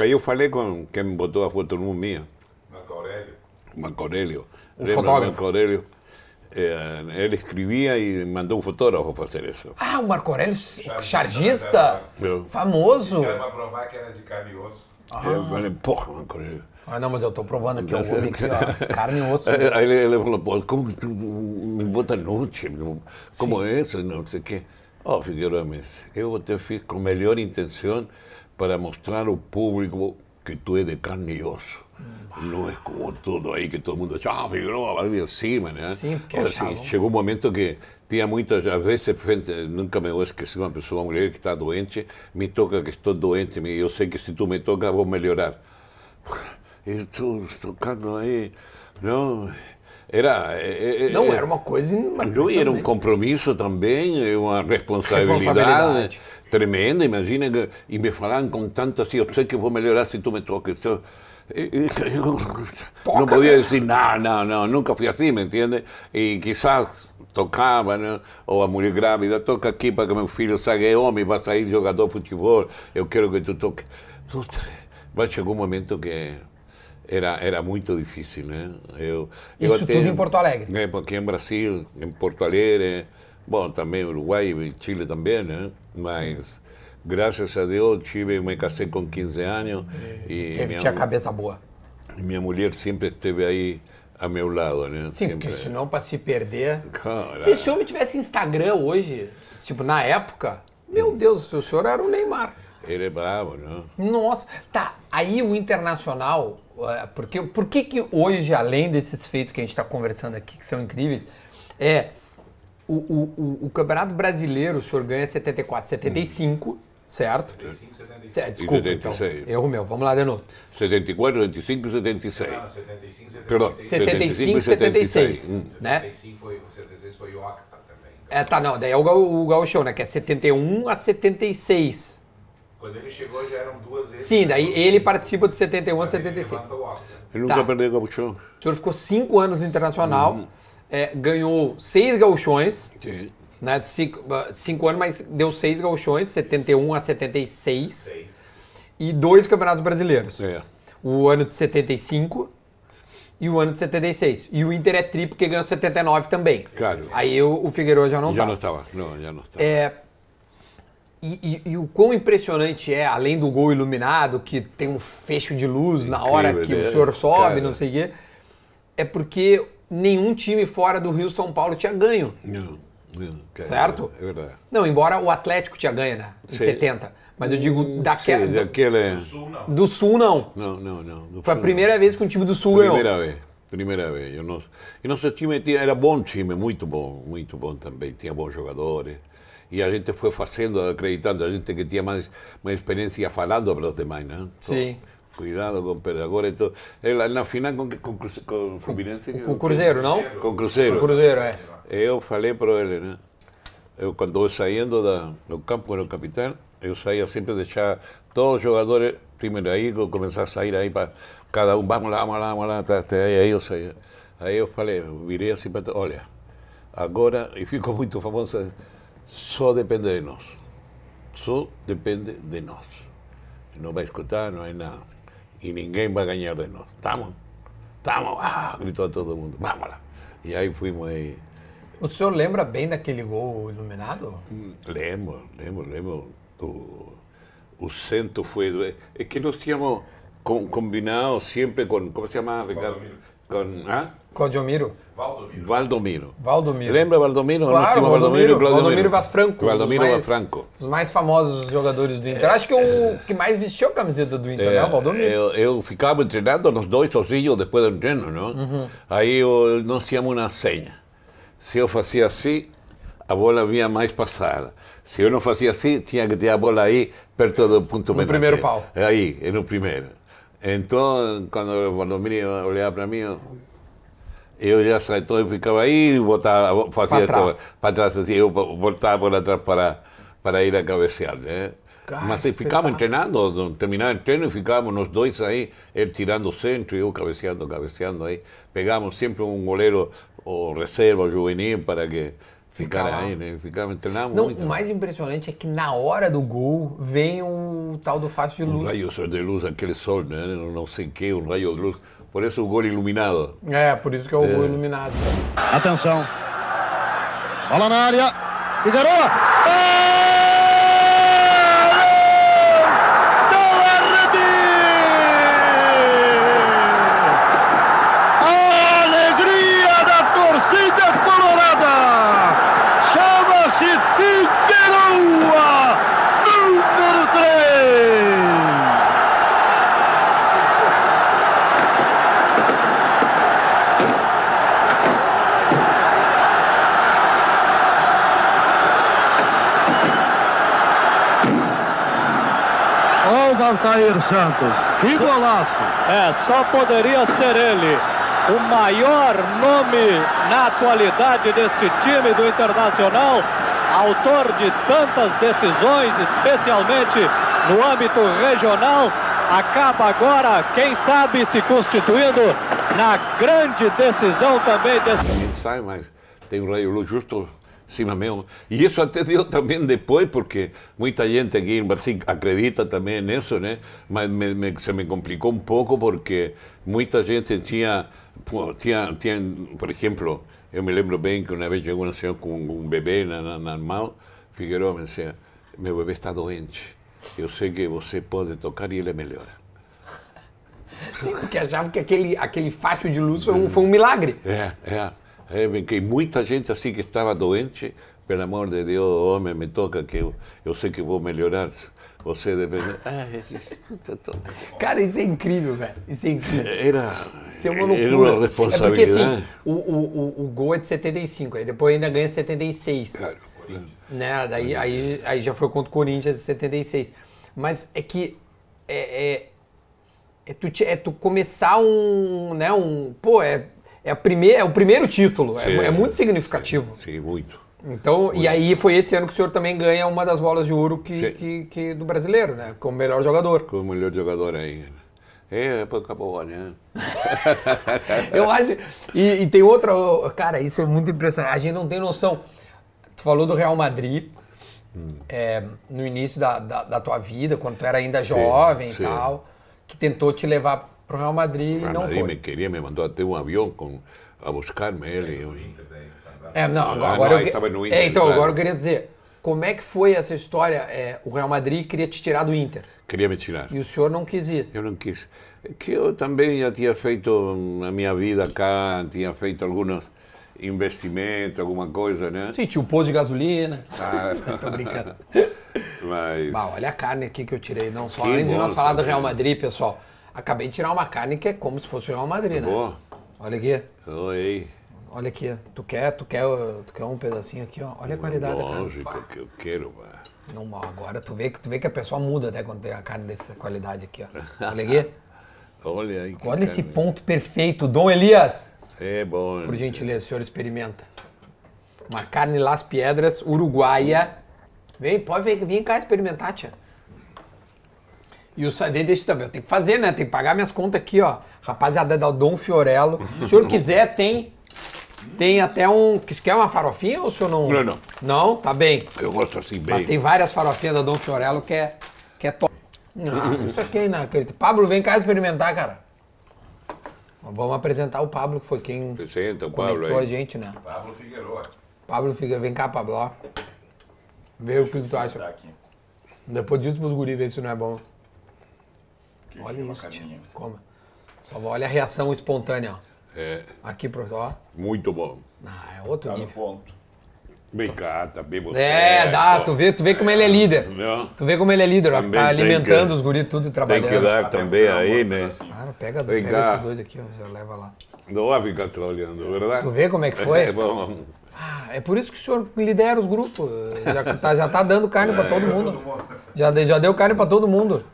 Aí eu falei com quem me botou a foto no minha. Marco Aurélio. Marco Aurélio. Um Lembra fotógrafo. Marco Aurélio? É, ele escrevia e mandou um fotógrafo fazer isso. Ah, o Marco Aurélio, chargista, chargista né, eu, famoso. Para provar que era de carne e osso. Ah. Eu falei, porra, Marco Aurélio. Ah, não, mas eu estou provando aqui, eu ouvi aqui, ó, carne e osso. Aí ele, ele falou, pô, como tu me bota noite, como Sim. É isso? não sei o quê. Ó, oh, Figueiredo, eu até fiz com a melhor intenção para mostrar al público que tú eres de carne y mm. No es como todo ahí que todo el mundo ah, Figueroa, encima, ¿no? Sí, llegó un momento que tenía muchas veces frente, nunca me voy a esquecer una persona, una mujer que está doente, me toca que estoy doente, yo sé que si tú me tocas vos melhorar. E tu tocando ahí, no... Era, eh, eh, eh, No, una era una no No, era un compromiso también, una responsabilidad tremenda, imagina que, y me falan con tanta, si yo sé que voy a mejorar si tú me toques. Eh, eh, no podía decir, no, no, nunca fui así, ¿me entiendes? Y quizás tocaba, ¿no? O a mujer grávida, toca aquí para que mi filho saia y me oh, a sair jogador de futebol, Yo quiero que tú toques. Mas llegó un momento que era, era muy difícil, ¿eh? ¿Y Eso eu Porto Alegre? Eh, porque pues en Brasil, en Porto Alegre, también também uruguay en Chile también, ¿eh? Mas eh, Sim. graças a Deus tive, me casei com 15 anos e, e teve, minha, tinha cabeça boa. Minha mulher sempre esteve aí a meu lado, né? Sim, sempre. porque senão para se perder. Cara. Se esse homem tivesse Instagram hoje, tipo na época, meu hum. Deus, o senhor era o Neymar. Ele é bravo, né? Nossa, tá. Aí o internacional, eh, porque por que que hoje além desses feitos que a gente está conversando aqui que são incríveis, é o, o, o, campeonato brasileiro, o senhor ganha 74, 75, hum. certo? 75, 76. É, desculpa, 76. Então, erro meu, vamos lá de novo. 74, 75 e 76. Não, 75 76. Perdão, 75 e 76. 76 hum. né? 75 foi, 76 foi o Octa também. É, tá, não, daí é o, o Gauchão, né, que é 71 a 76. Quando ele chegou já eram duas vezes. Sim, daí ele participa de 71 a 75. Ele, nunca tá. perdeu o Gauchão. O senhor ficou cinco anos no Internacional. Hum é, ganhou seis gauchões. Né, cinco, ah, cinco, anos, mas deu seis gauchões, 71 a 76. Seis. E dois campeonatos brasileiros. É. O ano de 75 e o ano de 76. E o Inter é tri porque ganhou 79 também. Claro. Aí eu, o Figueiredo já não estava. Já tá. não estava, não, já não estava. É, e, e, e, o quão impressionante é, além do gol iluminado, que tem um fecho de luz Incrível, na hora que né? o senhor sobe, Cara. não sei o quê, é porque nenhum time fora do Rio São Paulo tinha ganho. Não, não. certo? É verdade. Não, embora o Atlético tinha ganho, né? Em Sei. 70. Mas eu digo hum, daquela. daquela daquele... Do Sul, não. Do Sul, não. Não, não, não. Foi a primeira não. vez que um time do Sul primeira ganhou. Primeira vez. Primeira vez. E nosso, nosso time tinha, era bom time, muito bom, muito bom também. Tinha bons jogadores. E a gente foi fazendo, acreditando, a gente que tinha mais, mais experiência falando para os demais, né? Sim. Cuidado com Pedagora y todo. En final con, con, Fluminense... Com, com Cruzeiro, não? Com Cruzeiro. Com Cruzeiro, é. Eu eh. falei para ele, né? Eu, quando eu saindo da, do campo, era o capitão, eu saía sempre deixar todos os jogadores primeiro aí, começar a sair aí para cada um, vamos lá, vamos lá, vamos lá, até aí, aí eu saía. Aí eu falei, eu virei assim para olha, agora, e fico muito famoso, só depende de nós. Só depende de nós. Não vai escutar, não é nada. y ninguém va a ganar de nosotros. Estamos, estamos, ah, a todo el mundo, vámonos. Y e ahí fuimos ahí. O señor lembra bem aquel gol iluminado? Lembro, lembro, lembro. O, o centro fue... Es que nos habíamos combinado siempre con... ¿Cómo se llama Ricardo? Con, ah? Claudiomiro. Valdomiro. Valdomiro. Valdomiro. Lembra Valdomiro? Claro, Valdomiro, Valdomiro, Valdomiro Vasfranco. Valdomiro Vasfranco. Os mais famosos jogadores do Inter. É, Acho que é, o é. que mais vestiu a camiseta do Inter, é, né? O Valdomiro. Eu, eu, ficava treinando nos dois sozinhos depois do treino, não? Uhum. Aí eu, nós tínhamos uma senha. Se eu fazia assim, a bola vinha mais passada. Se eu não fazia assim, tinha que ter a bola aí, perto do ponto No primeiro pau. Aí, no primeiro. Entonces, cuando, cuando a olhar para mí, yo ya saía todo y picaba ahí, botaba, hacía para atrás, para atrás así, yo por atrás para, para ir a cabecear. ¿eh? Mas ficábamos entrenando, terminaba el entreno y ficábamos los dos ahí, él tirando centro y yo cabeceando, cabeceando ahí. Pegábamos siempre un golero o reserva juvenil para que Ficar aí, né? Ficava treinar não, muito. O mais né? impressionante é que na hora do gol vem um tal do fácil de luz. Um raio de luz, aquele sol, né? Não sei o que, um raio de luz. Por isso o gol iluminado. É, por isso que é o é. gol iluminado. Atenção. Bola na área. Figueroa. Ah! Jair Santos. Que golaço! É, só poderia ser ele. O maior nome na atualidade deste time do Internacional, autor de tantas decisões, especialmente no âmbito regional, acaba agora, quem sabe, se constituindo na grande decisão também desse. Sai, mas tem o Lei Justo sim meu. E isso até deu também depois, porque muita gente aqui em Brasil acredita também nisso, né? Mas me, me, se me complicou um pouco porque muita gente tinha, tinha, tinha, por exemplo, eu me lembro bem que uma vez chegou uma senhora com um bebê na, na, normal, Figueiredo me disse, meu bebê está doente, eu sei que você pode tocar e ele melhora. Sim, porque achava que aquele, aquele facho de luz foi um, foi um milagre. É, é. Eh, que muita gente assim que estava doente, pelo amor de Deus, homem, oh, me toca que eu, eu sei que vou melhorar. Você depende. Cara, isso é incrível, velho. Isso é incrível. Eh, era, isso é uma loucura. Era uma responsabilidade. É porque, assim, o, o, o, gol é de 75, aí depois ainda ganha 76. Claro. Né? Daí, aí, aí já foi contra o Corinthians em 76. Mas é que é, é, é, tu, é tu começar um, né, um. Pô, é é, primeir, é o primeiro título, é sim, é, é, muito significativo. Sim, sim muito. Então, muito. e aí foi esse ano que o senhor também ganha uma das bolas de ouro que, que, que, do brasileiro, né? Como melhor jogador. Como melhor jogador aí. É, acabou né? Eu acho. E, e tem outra. Cara, isso é muito impressionante. A gente não tem noção. Tu falou do Real Madrid. Hum. É, no início da, da, da, tua vida, quando tu era ainda jovem sim, e tal, que tentou te levar para o Real Madrid Real não Madrid foi. me queria, me mandou até um avião com, a buscar-me ele. Eu... É, não, ah, agora, ah, não, eu, é, Inter, é, então, agora eu queria dizer, como é que foi essa história? É, o Real Madrid queria te tirar do Inter. Queria me tirar. E o senhor não quis ir. Eu não quis. É que eu também já tinha feito na minha vida cá, tinha feito alguns investimento, alguma coisa, né? Sim, tinha um pôr de gasolina. Ah. Tô brincando. Mas... Bah, olha a carne aqui que eu tirei, não só. Que Além de nós falar do Real Madrid, pessoal, Acabei de tirar uma carne que é como se fosse o Real Madrid, Boa. né? Olha aqui. Oi. Olha aqui. Tu quer, tu quer, tu quer um pedacinho aqui, ó. Olha a qualidade da carne. que eu quero, mano. Não, agora tu vê, tu vê que a pessoa muda até quando tem a carne dessa qualidade aqui, ó. Olha aqui. Olha aí. Olha esse ponto perfeito, Dom Elias. É bom. Por gentileza, senhor experimenta. Uma carne Las Piedras, uruguaia. Vem, pode vir, vir cá experimentar, tia. E o Sardinha deixa também, eu tenho que fazer, né? Tem que pagar minhas contas aqui, ó. Rapaziada da Dom Fiorello. Uhum. Se o senhor quiser, tem. Tem até um. Quer uma farofinha ou o senhor não. Não, não. Não? Tá bem. Eu gosto assim bem. Mas tem várias farofinhas da Dom Fiorello que é, que é top. Não, ah, isso aqui é né? inacreditável. Pablo, vem cá experimentar, cara. Vamos apresentar o Pablo, que foi quem Apresenta o Pablo aí. a gente, né? Pablo Figueiredo. Pablo Figueiredo, vem cá, Pablo. Ó. Vê Deixa o que tu acha. Tá aqui. Depois disso pros guris, ver se não é bom olha isso, tio. Só olha a reação espontânea. Ó. É. Aqui, professor. Muito bom. Ah, é outro tá nível. ponto. Vem cá, tá bem você. É, dá, tu vê, tu vê como ele é líder. É, não. Tu vê como ele é líder, ó, tá alimentando que, os guris tudo e trabalhando. Tem que dar tá também ah, aí, né? Tá assim. Claro, pega, pega esses dois aqui, ó, já leva lá. Não vai ficar trolhando, verdade? Tu vê como é que foi? É, bom. Ah, é por isso que o senhor lidera os grupos. Já tá, já tá dando carne é, pra todo mundo. Já, já deu carne pra todo mundo.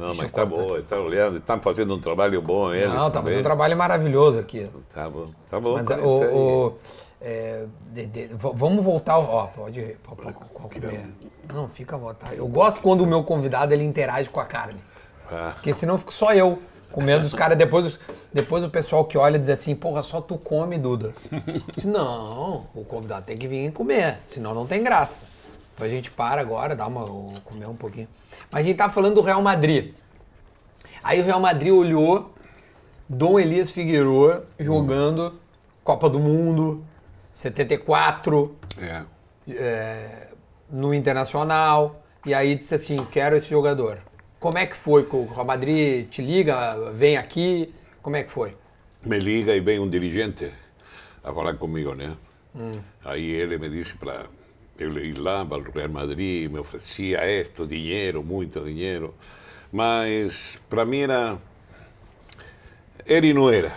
Não, mas tá bom, ele então, tá olhando, ele tá fazendo um trabalho bom ele. Não, tá fazendo um trabalho maravilhoso aqui. Tá bom, tá bom. Mas tá é, o, o é, de, de, vamos voltar, ó, pode, pode, pode comer. Não, fica à vontade. Eu gosto quando o meu convidado ele interage com a carne. Ah. Porque senão fico só eu comendo os caras. Depois, depois o pessoal que olha diz assim, porra, só tu come, Duda. Disse, não, o convidado tem que vir comer, senão não tem graça. Então a gente para agora, dá uma comer um pouquinho. Mas a gente tá falando do Real Madrid. Aí o Real Madrid olhou Dom Elias Figueiredo jogando hum. Copa do Mundo 74. É. É, no Internacional. E aí disse assim, quero esse jogador. Como é que foi? O Real Madrid te liga, vem aqui? Como é que foi? Me liga e vem um dirigente a falar comigo, né? Hum. Aí ele me disse para eu ir lá para o Real Madrid, me oferecia esto, dinheiro, muito dinheiro. Mas para mim era. Era e não era.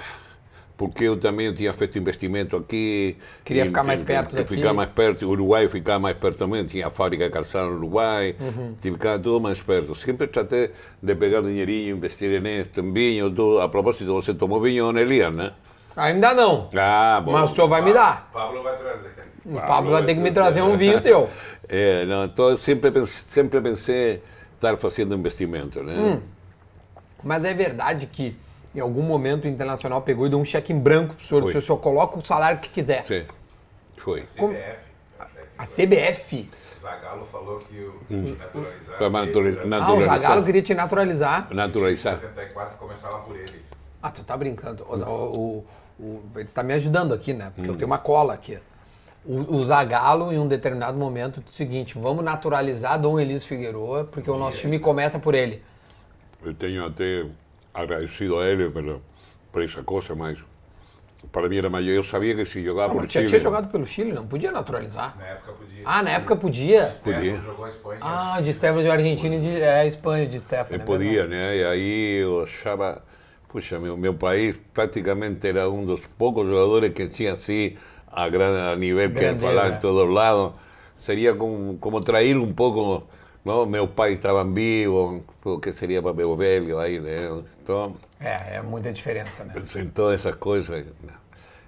Porque eu também tinha feito investimento aqui. Queria e, ficar mais perto daqui. Ficar mais perto, Uruguai ficar mais perto também. Tinha a fábrica calçada no Uruguai, uhum. ficar tudo mais perto. Sempre tratei de pegar dinheirinho, investir neste, em vinho. Tudo. A propósito, você tomou vinho, Eliana? né? Ainda não. Ah, bom. Mas o senhor vai me dar. Pablo vai trazer. O ah, Pablo vai ter que me é trazer um vinho teu. É, não, então sempre pensei, sempre pensei estar fazendo investimento, né? Hum. Mas é verdade que em algum momento o Internacional pegou e deu um cheque em branco o senhor, o senhor coloca o salário que quiser. Sim, foi. A CBF. Como... Tá A CBF. Zagallo falou que o hum. naturalizar... naturalizar. naturalizar. Ah, o Zagallo queria te naturalizar. Naturalizar. Em 74 começava por ele. Ah, tu tá brincando. Hum. O, o, o, ele tá me ajudando aqui, né? Porque hum. eu tenho uma cola aqui o, o Zagallo em um determinado momento o seguinte, vamos naturalizar Dom Elis Figueroa, porque o nosso time começa por ele. Eu tenho até agradecido a ele pela, por essa coisa, mas para mim era maior. Eu sabia que se jogava não, por Chile... tinha jogado pelo Chile, não podia naturalizar. Na época podia. Ah, na época podia? Podia. jogou a Espanha. Ah, de Stefano de Argentina e de é, Espanha, de Stefano. É podia, né? E aí eu achava... Puxa, meu, meu país praticamente era um dos poucos jogadores que tinha assim a gran nivel que falaba en todos lados. Sería como, como traer un poco, ¿no? Meus pais estavam vivos, o que seria para meu velho aí, Então, é, é muita diferença, né? Pensei em todas essas coisas.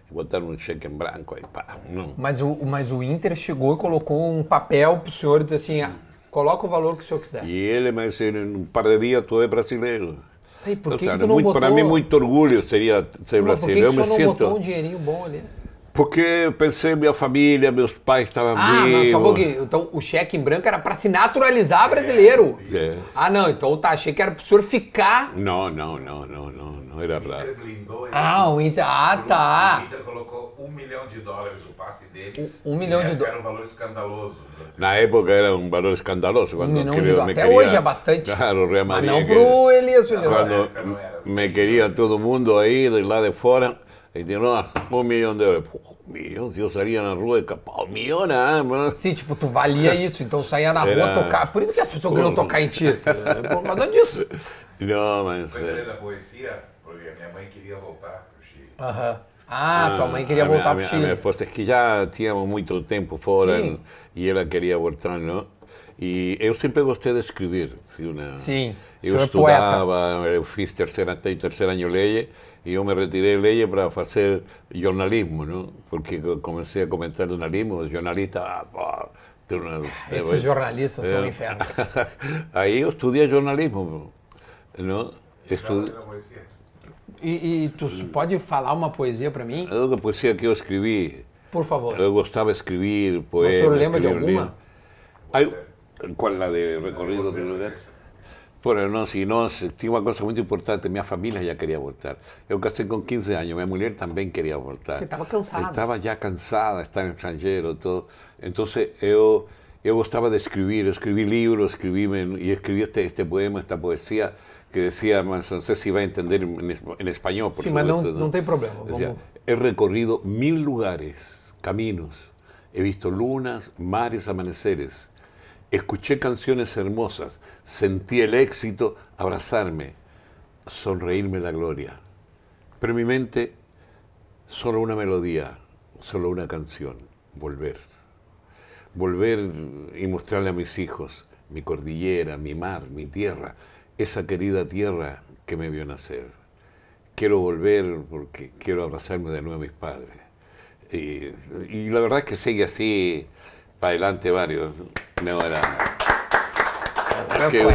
Botaram um cheque em branco aí, pá. Não. Mas, o, mas o Inter chegou e colocou um papel pro senhor disse assim, ah, coloca o valor que o senhor quiser. E ele, mas em um par de dias, todo é brasileiro. por então, que, que, que tu não botou... Para mim, muito orgulho seria ser brasileiro. Por que, que o senhor não sinto... botou um dinheirinho bom ali? Né? Porque eu pensei, minha família, meus pais estavam ah, vivos. Ah, um Então o cheque em branco era para se naturalizar brasileiro. É, é. Ah, não. Então tá, achei que era para o senhor ficar. Não, não, não, não, não. Não era para. Ah, o Inter. Ah, tá. O Inter colocou um milhão de dólares o passe dele. Um, milhão de dólares. Era um valor escandaloso. Assim. Na época era um valor escandaloso. Quando um milhão queria, de dólares. Até hoje é bastante. Claro, Real Madrid. Mas não pro Elias Quando me queria todo mundo aí, de lá de fora. E digo, no, milhão de euros. Oh, Pô, um Eu saía na rua e capa, um milhão ah, não, mano. Sim, tipo, tu valia isso, então saía na Era... rua tocar. Por isso que as pessoas queriam tocar em ti. Por nada disso. Não, mas... Foi da poesia, porque minha mãe queria voltar pro Chile. Aham. Uh -huh. Ah, ah, tua mãe queria voltar para o Chile. A minha é que já tínhamos muito tempo fora Sim. e ela queria voltar, não? E eu sempre gostei de escrever. Sim, eu estudava, é eu eh, fiz terceira, até terceiro ano de y yo me retiré de leyes para hacer jornalismo, ¿no? Porque comencé a comentar jornalismo, jornalista, ah, bah, tú no, Esos eh, jornalistas son eh. Ahí yo estudié jornalismo, ¿no? Estudié... y y tú puedes hablar una poesía para mí? Es poesía poesía que yo escribí Por favor. Yo gostava escribir poesía. poemas. O senhor lembra de alguna? ¿Cuál? ¿La de Recorrido de Universidad? Bueno, no, si no, tengo una cosa muy importante, mi familia ya quería voltar. Yo casé con 15 años, mi mujer también quería voltar. Estaba cansada. Estaba ya cansada, estar en extranjero, todo. Entonces yo yo gustaba de escribir, escribí libros, escribí y escribí este, este, poema, esta poesía, que decía Manson, no sé si va a entender en, español, por sí, supuesto. No, no, hay problema. he recorrido mil lugares, caminos, he visto lunas, mares, amaneceres, Escuché canciones hermosas, sentí el éxito, abrazarme, sonreírme la gloria. Pero en mi mente, solo una melodía, solo una canción, volver. Volver y mostrarle a mis hijos mi cordillera, mi mar, mi tierra, esa querida tierra que me vio nacer. Quiero volver porque quiero abrazarme de nuevo a mis padres. Y, la verdad es que sigue así, para adelante varios. não era. Era que eu,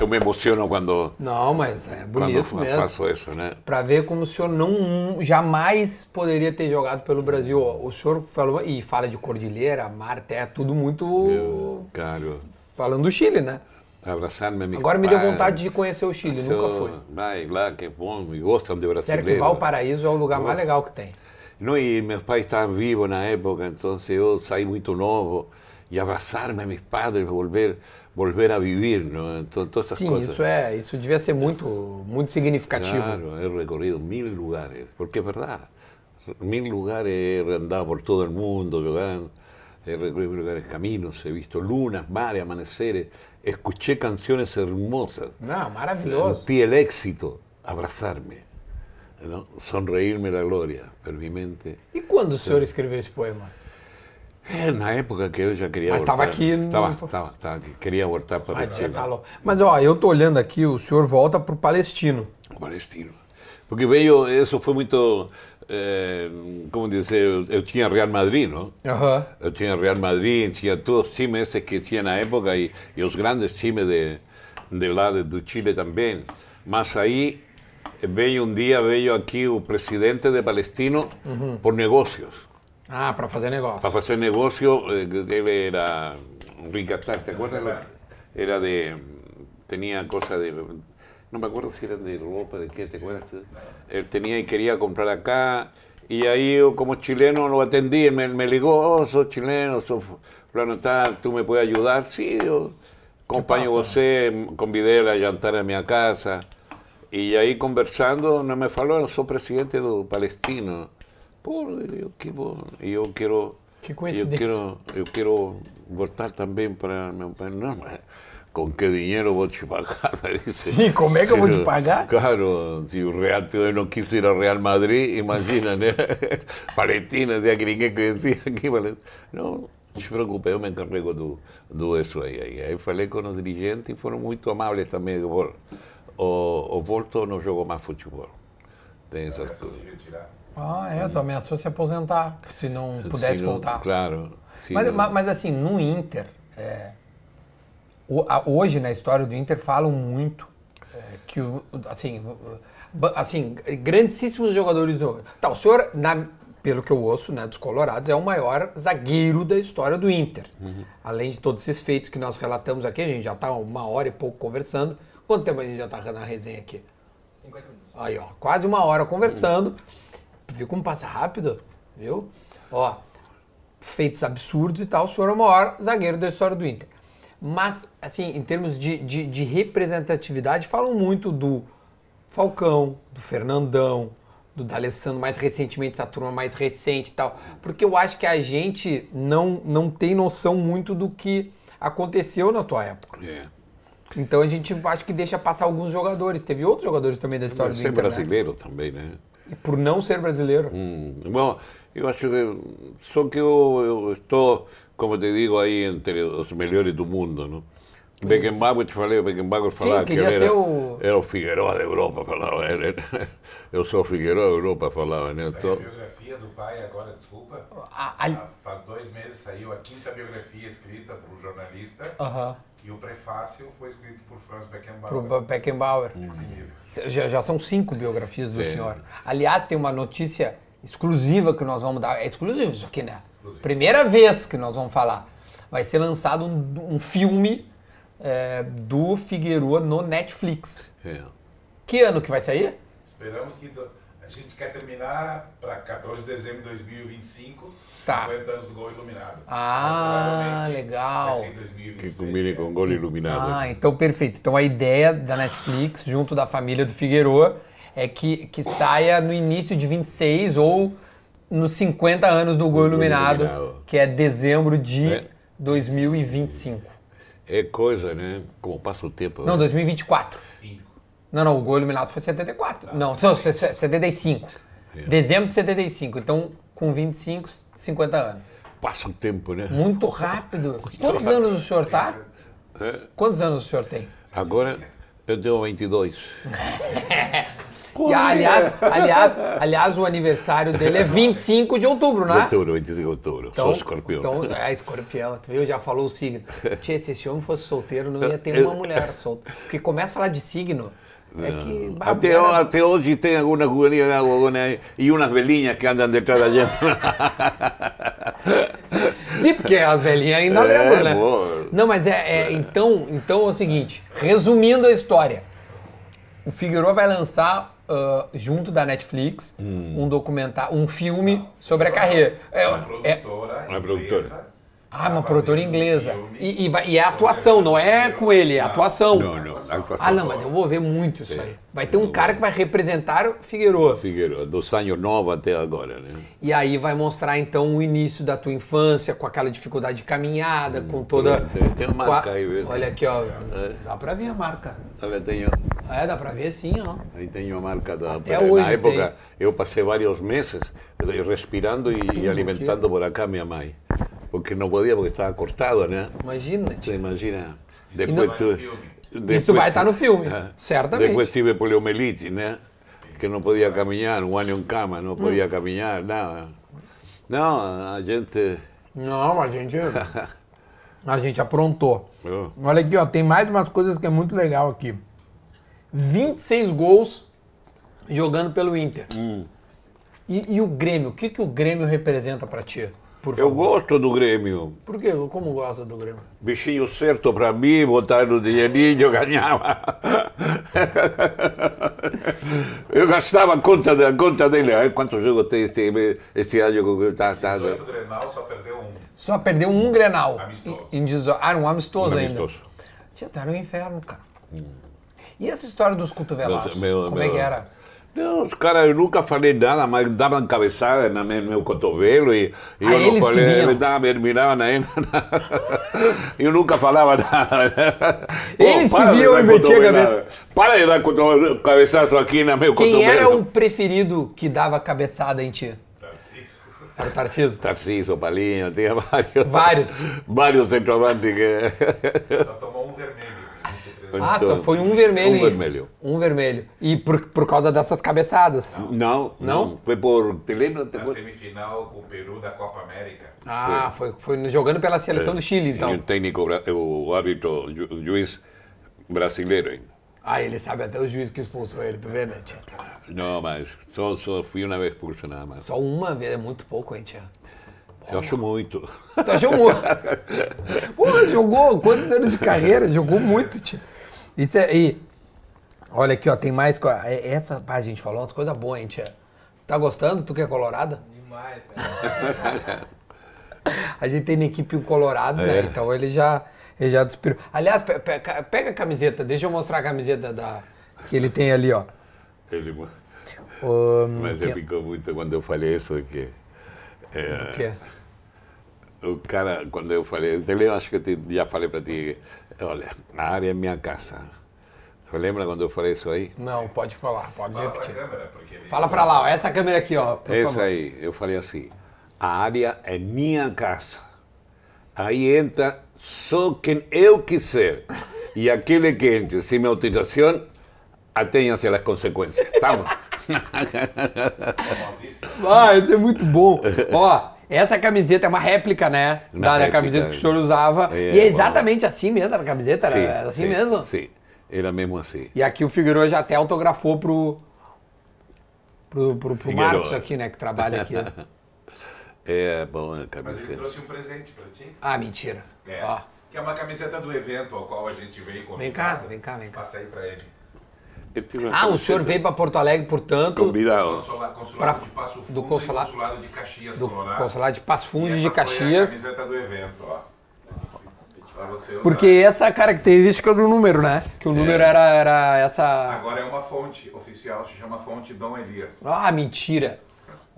eu me emociono quando. Não, mas é bonito quando mesmo. faço isso, né? Para ver como o senhor não jamais poderia ter jogado pelo Brasil. O senhor falou e fala de cordilheira, mar, terra, tudo muito. Meu caro. Falando do Chile, né? Abraçar-me. Agora me deu vontade de conhecer o Chile, nunca foi Vai lá, que bom, me gostam de brasileiro. sério que Valparaíso paraíso, é o lugar mais legal que tem. Não, e meus pais estavam vivos na época, então eu saí muito novo. y abrazarme a mis padres, volver, volver a vivir, ¿no? todas esas sí, Eso, es, eso debía ser muy significativo. Claro, he recorrido mil lugares, porque es verdad, mil lugares he andado por todo el mundo, he recorrido lugares, caminos, he visto lunas, mares, amaneceres, escuché canciones hermosas. No, maravilloso. Sentí el éxito, abrazarme. Sonreírme la gloria, pero mi mente... ¿Y cuándo el señor escribió ese poema? É, na época que eu já queria Mas estava aqui. Estava, né? estava, estava. Queria voltar para tá o Chile. Mas, ó, eu estou olhando aqui, o senhor volta para o Palestino. O Palestino. Porque veio, isso foi muito, eh, como dizer, eu, eu, tinha Real Madrid, não? Uhum. Eu tinha Real Madrid, tinha todos os times esses que tinha na época e, e os grandes times de, de lá do Chile também. Mas aí veio um dia, veio aqui o presidente de Palestino uhum. por negócios. Ah, para hacer negocio. Para hacer negocio, él eh, era un ricatar, te acuerdas? Era de. tenía cosas de. No me acuerdo si eran de ropa, de qué, ¿te acuerdas? Él eh, tenía y quería comprar acá, y ahí yo como chileno lo atendí, me, ligó, oh, chileno, sos bueno, tal, ¿tú me puedes ayudar? Sí, yo acompaño vos, convidé a jantar a mi casa, y ahí conversando, no me faló, yo oh, soy presidente de palestino. Pô, eu quero, eu quero, que eu quero, eu quero voltar também para meu pai. Não, mas com que dinheiro vou te pagar? Me disse. Sim, como é que eu vou te pagar? Claro, se o Real eu não quis ir ao Real Madrid, imagina, né? Palestina, se é que ninguém conhecia aqui. Não, não se preocupe, eu me encarrego do, do isso aí. Aí falei com os dirigentes e foram muito amáveis também. O, o Volto não jogou mais futebol. Tem essas coisas. Ah, é, tu ameaçou se aposentar, se não pudesse se não, voltar. Claro. Mas, não... mas, assim, no Inter, é, hoje na história do Inter falam muito é, que, assim, assim, grandíssimos jogadores do... Tá, o senhor, na, pelo que eu ouço, né, dos Colorados, é o maior zagueiro da história do Inter. Uhum. Além de todos esses feitos que nós relatamos aqui, a gente já está uma hora e pouco conversando. Quanto tempo a gente já está na resenha aqui? 50 minutos. Aí, ó, quase uma hora conversando. Uhum. Viu como passa rápido? Viu? Ó, feitos absurdos e tal, o senhor é o maior zagueiro da história do Inter. Mas, assim, em termos de, de, de representatividade, falam muito do Falcão, do Fernandão, do D'Alessandro mais recentemente, essa turma mais recente e tal. Porque eu acho que a gente não, não tem noção muito do que aconteceu na tua época. É. Então a gente acho que deixa passar alguns jogadores. Teve outros jogadores também da história do Inter. Você é né? brasileiro né? também, né? Por não ser brasileiro. Hum, bom, eu acho que. Só que eu, eu, estou, como te digo, aí entre os melhores do mundo, não? É. Beckenbauer, te falei, Beckenbauer falava Sim, que ele era, o... era o Figueroa da Europa, falava. Ele, né? eu sou o Figueroa da Europa, falava. Né? Então... a biografia do pai agora, desculpa. A, a... Faz dois meses saiu a quinta biografia escrita por um jornalista. Uh -huh e o prefácio foi escrito por Franz Beckenbauer. Por Beckenbauer. Uhum. Já, já, são cinco biografias do é. senhor. Aliás, tem uma notícia exclusiva que nós vamos dar. É exclusivo isso aqui, né? Exclusivo. Primeira vez que nós vamos falar. Vai ser lançado um, um filme é, do Figueroa no Netflix. É. Que ano que vai sair? Esperamos que gente quer terminar para 14 de dezembro de 2025, tá. 50 anos do Gol Iluminado. Ah, legal. Vai ser em 2026, que combine com o Gol né? Iluminado. Ah, então perfeito. Então a ideia da Netflix, junto da família do Figueroa, é que, que saia no início de 26 ou nos 50 anos do Gol Iluminado, Iluminado, que é dezembro de é. Né? 2025. É coisa, né? Como passa o tempo. Não, 2024. Não, não, o gol eliminado foi 74. Ah, não, foi 75. É. Dezembro de 75. Então, com 25, 50 anos. Passa o tempo, né? Muito rápido. Quantos anos o senhor está? É. Quantos anos o senhor tem? Agora eu tenho 22. E, aliás, aliás, aliás, o aniversário dele é 25 de outubro, né? De outubro, 25 de outubro. Então, Sou escorpião. Então, é escorpião, tu viu? Já falou o signo. Tchê, se esse homem fosse solteiro, não ia ter uma mulher solta. Porque começa a falar de signo. É que até, até, hoje tem alguma guria e umas velhinhas que andam detrás da gente. Sim, porque as velhinhas ainda é, lembram, né? Não, mas é, é, então, então é o seguinte, resumindo a história, o Figueiredo vai lançar uh, junto da Netflix hum. um documentário, um filme não, sobre a carreira. É, uma produtora, é, é, uma produtora. Ah, uma produtora inglesa. E, e, vai, e é atuação, não é com ele, é atuação. Não, não, ah, atuação. Ah, não, mas eu vou ver muito isso é, aí. Vai ter um cara que vai representar o Figueiredo. Figueiredo, do Sanho Nova até agora, né? E aí vai mostrar, então, o início da tua infância, com aquela dificuldade de caminhada, com hum, toda... Tem uma marca aí mesmo. Olha aqui, ó. É. Dá pra ver a marca. Tenho... É, dá pra ver sim, ó. Aí tem uma marca da... Até hoje Na época, tem. eu passei vários meses eh, respirando e, alimentando por acá minha mãe porque não podia porque estava cortado, né imagina Te imagina. Depois no, tu, depois isso vai estar ah. no filme, certamente. Depois tive poliomielite, né? Que não podia caminhar, um ano em cama, não podia hum. Mm. caminhar, nada. Não, a gente... Não, a gente... a gente aprontou. Uh. Olha aqui, ó, tem mais umas coisas que é muito legal aqui. 26 gols jogando pelo Inter. Hum. E, e, o Grêmio? O que, que o Grêmio representa para ti? eu gosto do Grêmio. Por quê? Como gosta do Grêmio? Bichinho certo para mim, botar no dinheirinho, eu ganhava. eu gastava a conta, da, conta dele. quantos jogos tem esse, ano tá, tá. 18 Grenal, só perdeu um. Só perdeu um Grenal. Amistoso. ah, um amistoso, ainda. amistoso. ainda. Tia, no inferno, cara. Hum. E essa história dos cotovelos? Como meu... é que era? Não, os caras, eu nunca falei nada, mas davam cabeçada no meu cotovelo e, e ah, eu não falei, eles davam, ele mirava na ele. eu nunca falava nada. Né? Eles Pô, oh, que viam e metiam a cabeça. Para de dar cabeçaço aqui no meu Quem cotovelo. Quem era o preferido que dava cabeçada em ti? Era o Tarciso? Tarciso, Palinho, tinha vários. Vários. Vários centroavantes Só tomou um vermelho. Então, ah, então, só foi um vermelho. Um vermelho. Um vermelho. E por, por causa dessas cabeçadas? Não, não. não. não. Foi por. Te lembra? Na semifinal com o Peru da Copa América. Ah, foi, foi, foi jogando pela seleção é, do Chile, então. E o técnico, o árbitro, o juiz brasileiro ainda. Ah, ele sabe até o juiz que expulsou ele, tu vê, né, tia? Não, mas só, só fui uma vez expulso, nada mais. Só uma vez? É muito pouco, hein, tia? Eu acho muito. Tu achou muito? Pô, jogou quantos anos de carreira? Jogou muito, tia. Isso é, olha aqui, ó, tem mais. É, essa, pá, gente falou umas coisas boas, hein, tia? Tá gostando? Tu que é colorada? Demais, cara. a gente tem na equipe um colorado, né? é. né? Então ele já, ele já despirou. Aliás, pe pe pega a camiseta, deixa eu mostrar a camiseta da, que ele tem ali, ó. Ele... Um, Mas ele ficou é? muito quando eu falei isso aqui. É... O quê? o cara, quando eu falei, eu acho que eu te, já falei para ti, Olha, a área é minha casa. Você lembra quando eu falei isso aí? Não, pode falar, pode Fala repetir. Pra câmera, Fala para lá, ó, essa câmera aqui, ó. Essa aí, eu falei assim: a área é minha casa. Aí entra só quem eu quiser. E aquele que entra sem minha autorização, atenha-se às consequências. bom? Ah, esse é muito bom. Ó, essa camiseta é uma réplica, né? Uma da, réplica, camiseta que o senhor usava. É, e é, é exatamente assim mesmo, a camiseta sim, era assim sim, mesmo? Sim, era mesmo assim. E aqui o Figueiredo já até autografou pro, pro, pro, pro Marcos aqui, né? Que trabalha aqui. é, bom, a camiseta. Mas ele trouxe um presente pra ti. Ah, mentira. É. Ó. Que é uma camiseta do evento ao qual a gente veio convidado. Vem cá, vem cá, vem cá. Passa aí pra ele ah, o senhor veio para Porto Alegre, portanto. Combinado. Pra, do consulado, consulado de Caxias, do Colorado. Consulado de Passo Fundo de Caxias. a camiseta do evento, ó. Porque essa é característica do número, né? Que o é. número é. era, era essa. Agora é uma fonte oficial, se chama Fonte Dom Elias. Ah, mentira!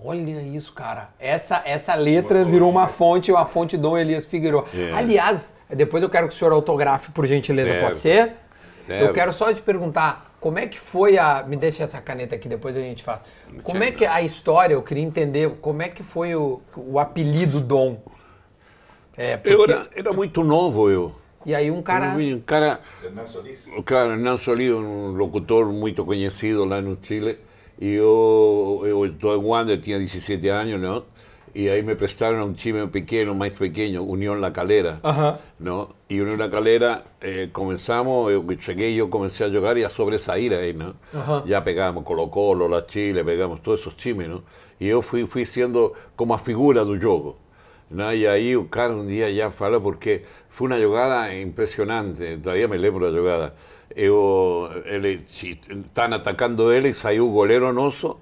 Olha isso, cara. Essa, essa letra uma virou uma né? fonte, uma fonte Dom Elias Figueiredo. É. Aliás, depois eu quero que o senhor autografe, por gentileza, pode ser? Eu quero só te perguntar: como é que foi a. Me deixa essa caneta aqui, depois a gente faz. Como é que é a história, eu queria entender, como é que foi o, o apelido Dom? É, porque... Eu era, era, muito novo, eu. E aí um cara. Um cara. o cara Claro, Hernán Solís, um locutor muito conhecido lá no Chile. E eu, eu estou em Wander, tinha 17 anos, não? y ahí me prestaron un chime pequeño, más pequeño, Unión La Calera, ¿no? Y Unión La Calera eh, comenzamos, yo llegué y yo comencé a jugar y a sobresalir ahí, ¿no? Ya pegamos Colo Colo, La Chile, pegamos todos esos chimes, ¿no? Y yo fui, fui siendo como a figura del juego. ¿no? Y ahí un día ya habló porque fue una jugada impresionante, todavía me lembro la la jugada. están atacando él y salió un goleiro oso.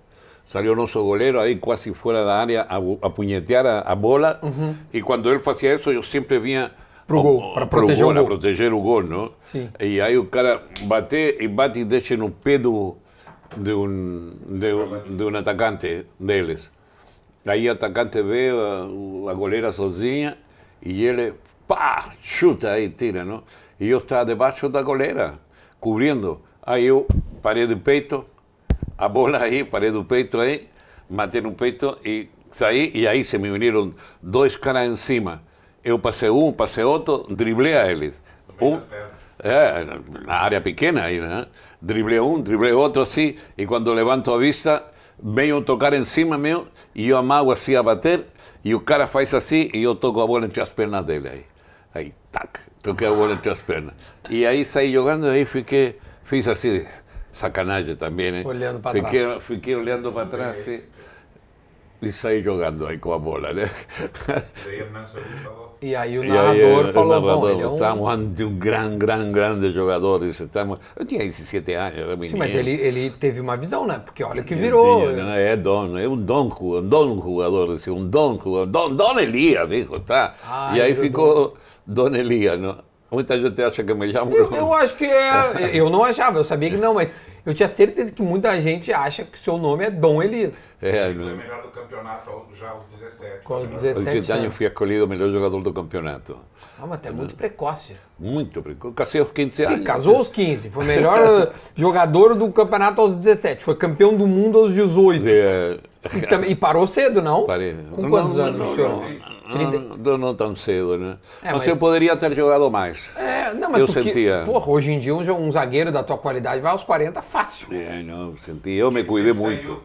Salió nosso Golero ahí casi fuera de área a, a puñetear a, a bola. Uh -huh. Y cuando él hacía eso, yo siempre venía pro gol, para proteger, pro gol, o gol. proteger o gol, ¿no? Sí. Y ahí el cara bate y bate y deja en el pedo de un, de un, de un atacante de ellos. Aí o atacante vê a, goleira sozinha e ele, pá, chuta aí, tira, não? E eu estava debaixo da goleira, cobrindo. Aí eu parei de peito, a bola ahí, parei do peito aí, matei no peito y saí Y ahí se me vinieron dois caras encima. cima. Eu passei um, passei outro, driblei a eles. Um, é, na área pequena aí, né? Driblei um, driblei outro assim, e quando levanto a vista, venho tocar encima cima y e eu amago assim a bater, y o cara faz así y eu toco a bola entre as pernas dele ahí. Aí, tac, toquei a bola entre as pernas. E aí saí jogando, e aí fiquei, fiz assim, Sacanagem também, né? ¿eh? Olhando para trás. Fiquei, olhando para trás e, eh. e saí jogando aí com a bola, né? E aí o narrador aí, falou, o narrador, bom, estamos é um... ante um grande grande, grande jogador. Estamos... Eu tinha 17 anos, era menino. Sim, mas ele, ele teve uma visão, né? Porque olha o que virou. Tinha, É dono, é um dom, um dom jogador, um dom, um dom, Don Elia, amigo, tá? Ah, e aí ficou Don, Elia, não? Muita gente acha que é mulher morou. Eu, eu acho que é. Eu não achava, eu sabia que não, mas eu tinha certeza que muita gente acha que o seu nome é Dom Elias. É, ele foi o melhor do campeonato já aos 17. Com 17 anos. 17 anos fui acolhido o melhor jogador do campeonato. Ah, mas até muito precoce. Muito precoce. Casei aos 15 anos. Sim, casou aos 15. Foi o melhor jogador do campeonato aos 17. Foi campeão do mundo aos 18. É. E, e parou cedo, não? Parei. Com quantos não, anos não, o senhor? Não, não, tão cedo, né? É, mas, mas, eu poderia ter jogado mais. É, não, mas eu porque, sentia. Porra, hoje em dia um, um, zagueiro da tua qualidade vai aos 40 fácil. É, não, senti. Eu me cuidei muito.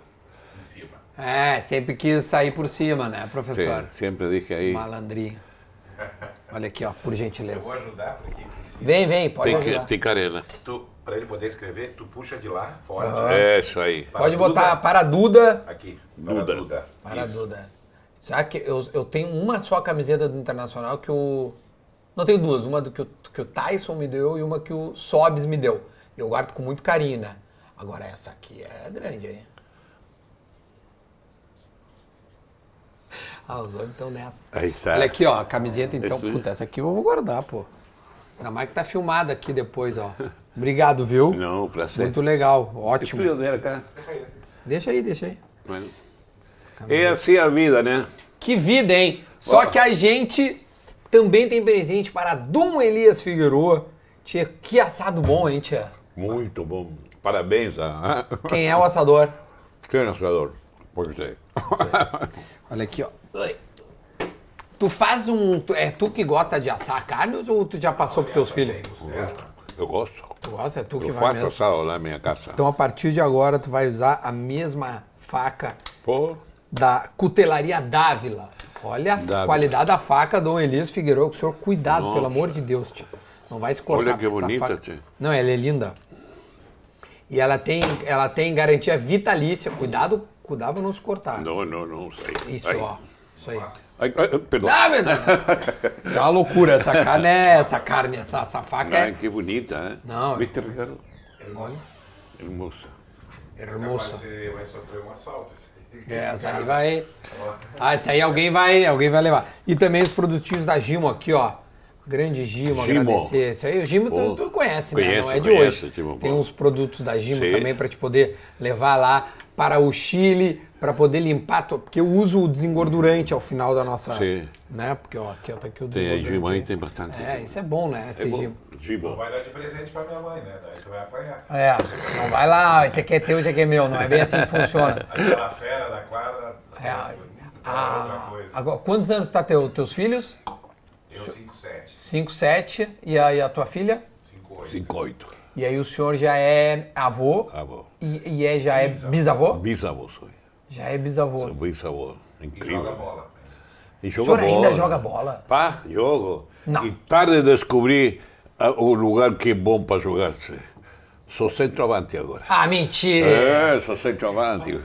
É, sempre quis sair por cima, né, professor? Sim, sempre disse aí. Malandrinho. Olha aqui, ó, por gentileza. Eu vou ajudar, porque precisa. Vem, vem, pode Tem, ajudar. Tem carela. Tu para ele poder escrever, tu puxa de lá, forte. Uhum. É, isso aí. Para Pode Duda. botar para Duda. Aqui. Para Duda. Duda. Para isso. Duda. Será que eu, eu tenho uma só camiseta do Internacional que o... Não, tenho duas. Uma do que o, que o Tyson me deu e uma que o Sobs me deu. Eu guardo com muito carinho, né? Agora essa aqui é grande, hein? Ah, os homens estão nessa. Aí tá. Olha aqui, ó, a camiseta, então, Esse... puta, essa aqui eu vou guardar, pô. Ainda mais que tá filmado aqui depois, ó. Obrigado, viu? Não, prazer. Muito legal, ótimo. Deixa aí, deixa aí. É assim a vida, né? Que vida, hein? Só que a gente também tem presente para Dom Elias Figueroa. Tia, que assado bom, hein, tia? Muito bom. Parabéns. Quem é o assador? Quem é o assador? Pois é. Olha aqui, ó. Oi. Tu faz um. Tu, é tu que gosta de assar carne ou tu já passou para teus filhos? Eu gosto. Tu gosta? É tu eu que vai faço mesmo. assar lá minha caça. Então a partir de agora tu vai usar a mesma faca da cutelaria Dávila. Olha a Dávila. qualidade da faca, do Elias Figueiredo. Que o senhor, cuidado, Nossa. pelo amor de Deus, tio. Não vai se cortar Olha que bonita, tio. Não, ela é linda. E ela tem, ela tem garantia vitalícia. Cuidado, cuidado pra não se cortar. Não, não, não. Sei. Isso, aí. ó. Isso aí. Nossa. Ai, ai, perdão. Ah, meu Deus. Isso é uma loucura. Essa carne é. Essa carne, essa, essa faca é. que bonita, né? Não. Me entregaram. Hermosa. Hermosa. Hermosa. Vai sofrer um assalto. É, essa aí vai. Ah, essa aí alguém vai, alguém vai levar. E também os produtivos da Gimo aqui, ó. Grande Gimo, Gimo. agradecer. Isso aí, o Gimo tu, tu conhece, conheço, né? Não é de hoje. Tipo, Tem uns produtos da Gimo também para te poder levar lá para o Chile, para poder limpar, porque eu uso o desengordurante ao final da nossa, Sim. né? Porque ó, aqui, ó, tá aqui o Tem aí Gimã e tem bastante. É, isso é bom, né? Esse é bom. Gimã. Vai dar de presente para minha mãe, né? Daí tu vai apanhar. É, não vai lá, esse aqui é teu, esse aqui é meu, não é bem assim que funciona. Aquela fera da quadra. É, né? a, outra ah, coisa. Agora, quantos anos tá teu, teus filhos? Eu 5, 7. 5, 7 e aí a tua filha? 5, 8. E aí o senhor já é avô? Avô. E, e é, já é bisavô? Bisavô, sou eu. Já é bisavô. Sou bisavô. Incrível. E joga bola. Né? E joga o senhor bola. ainda joga bola? Pá, jogo. Não. E tarde descobri ah, o lugar que é bom para jogar. -se. Sou centroavante agora. Ah, mentira! É, sou centroavante.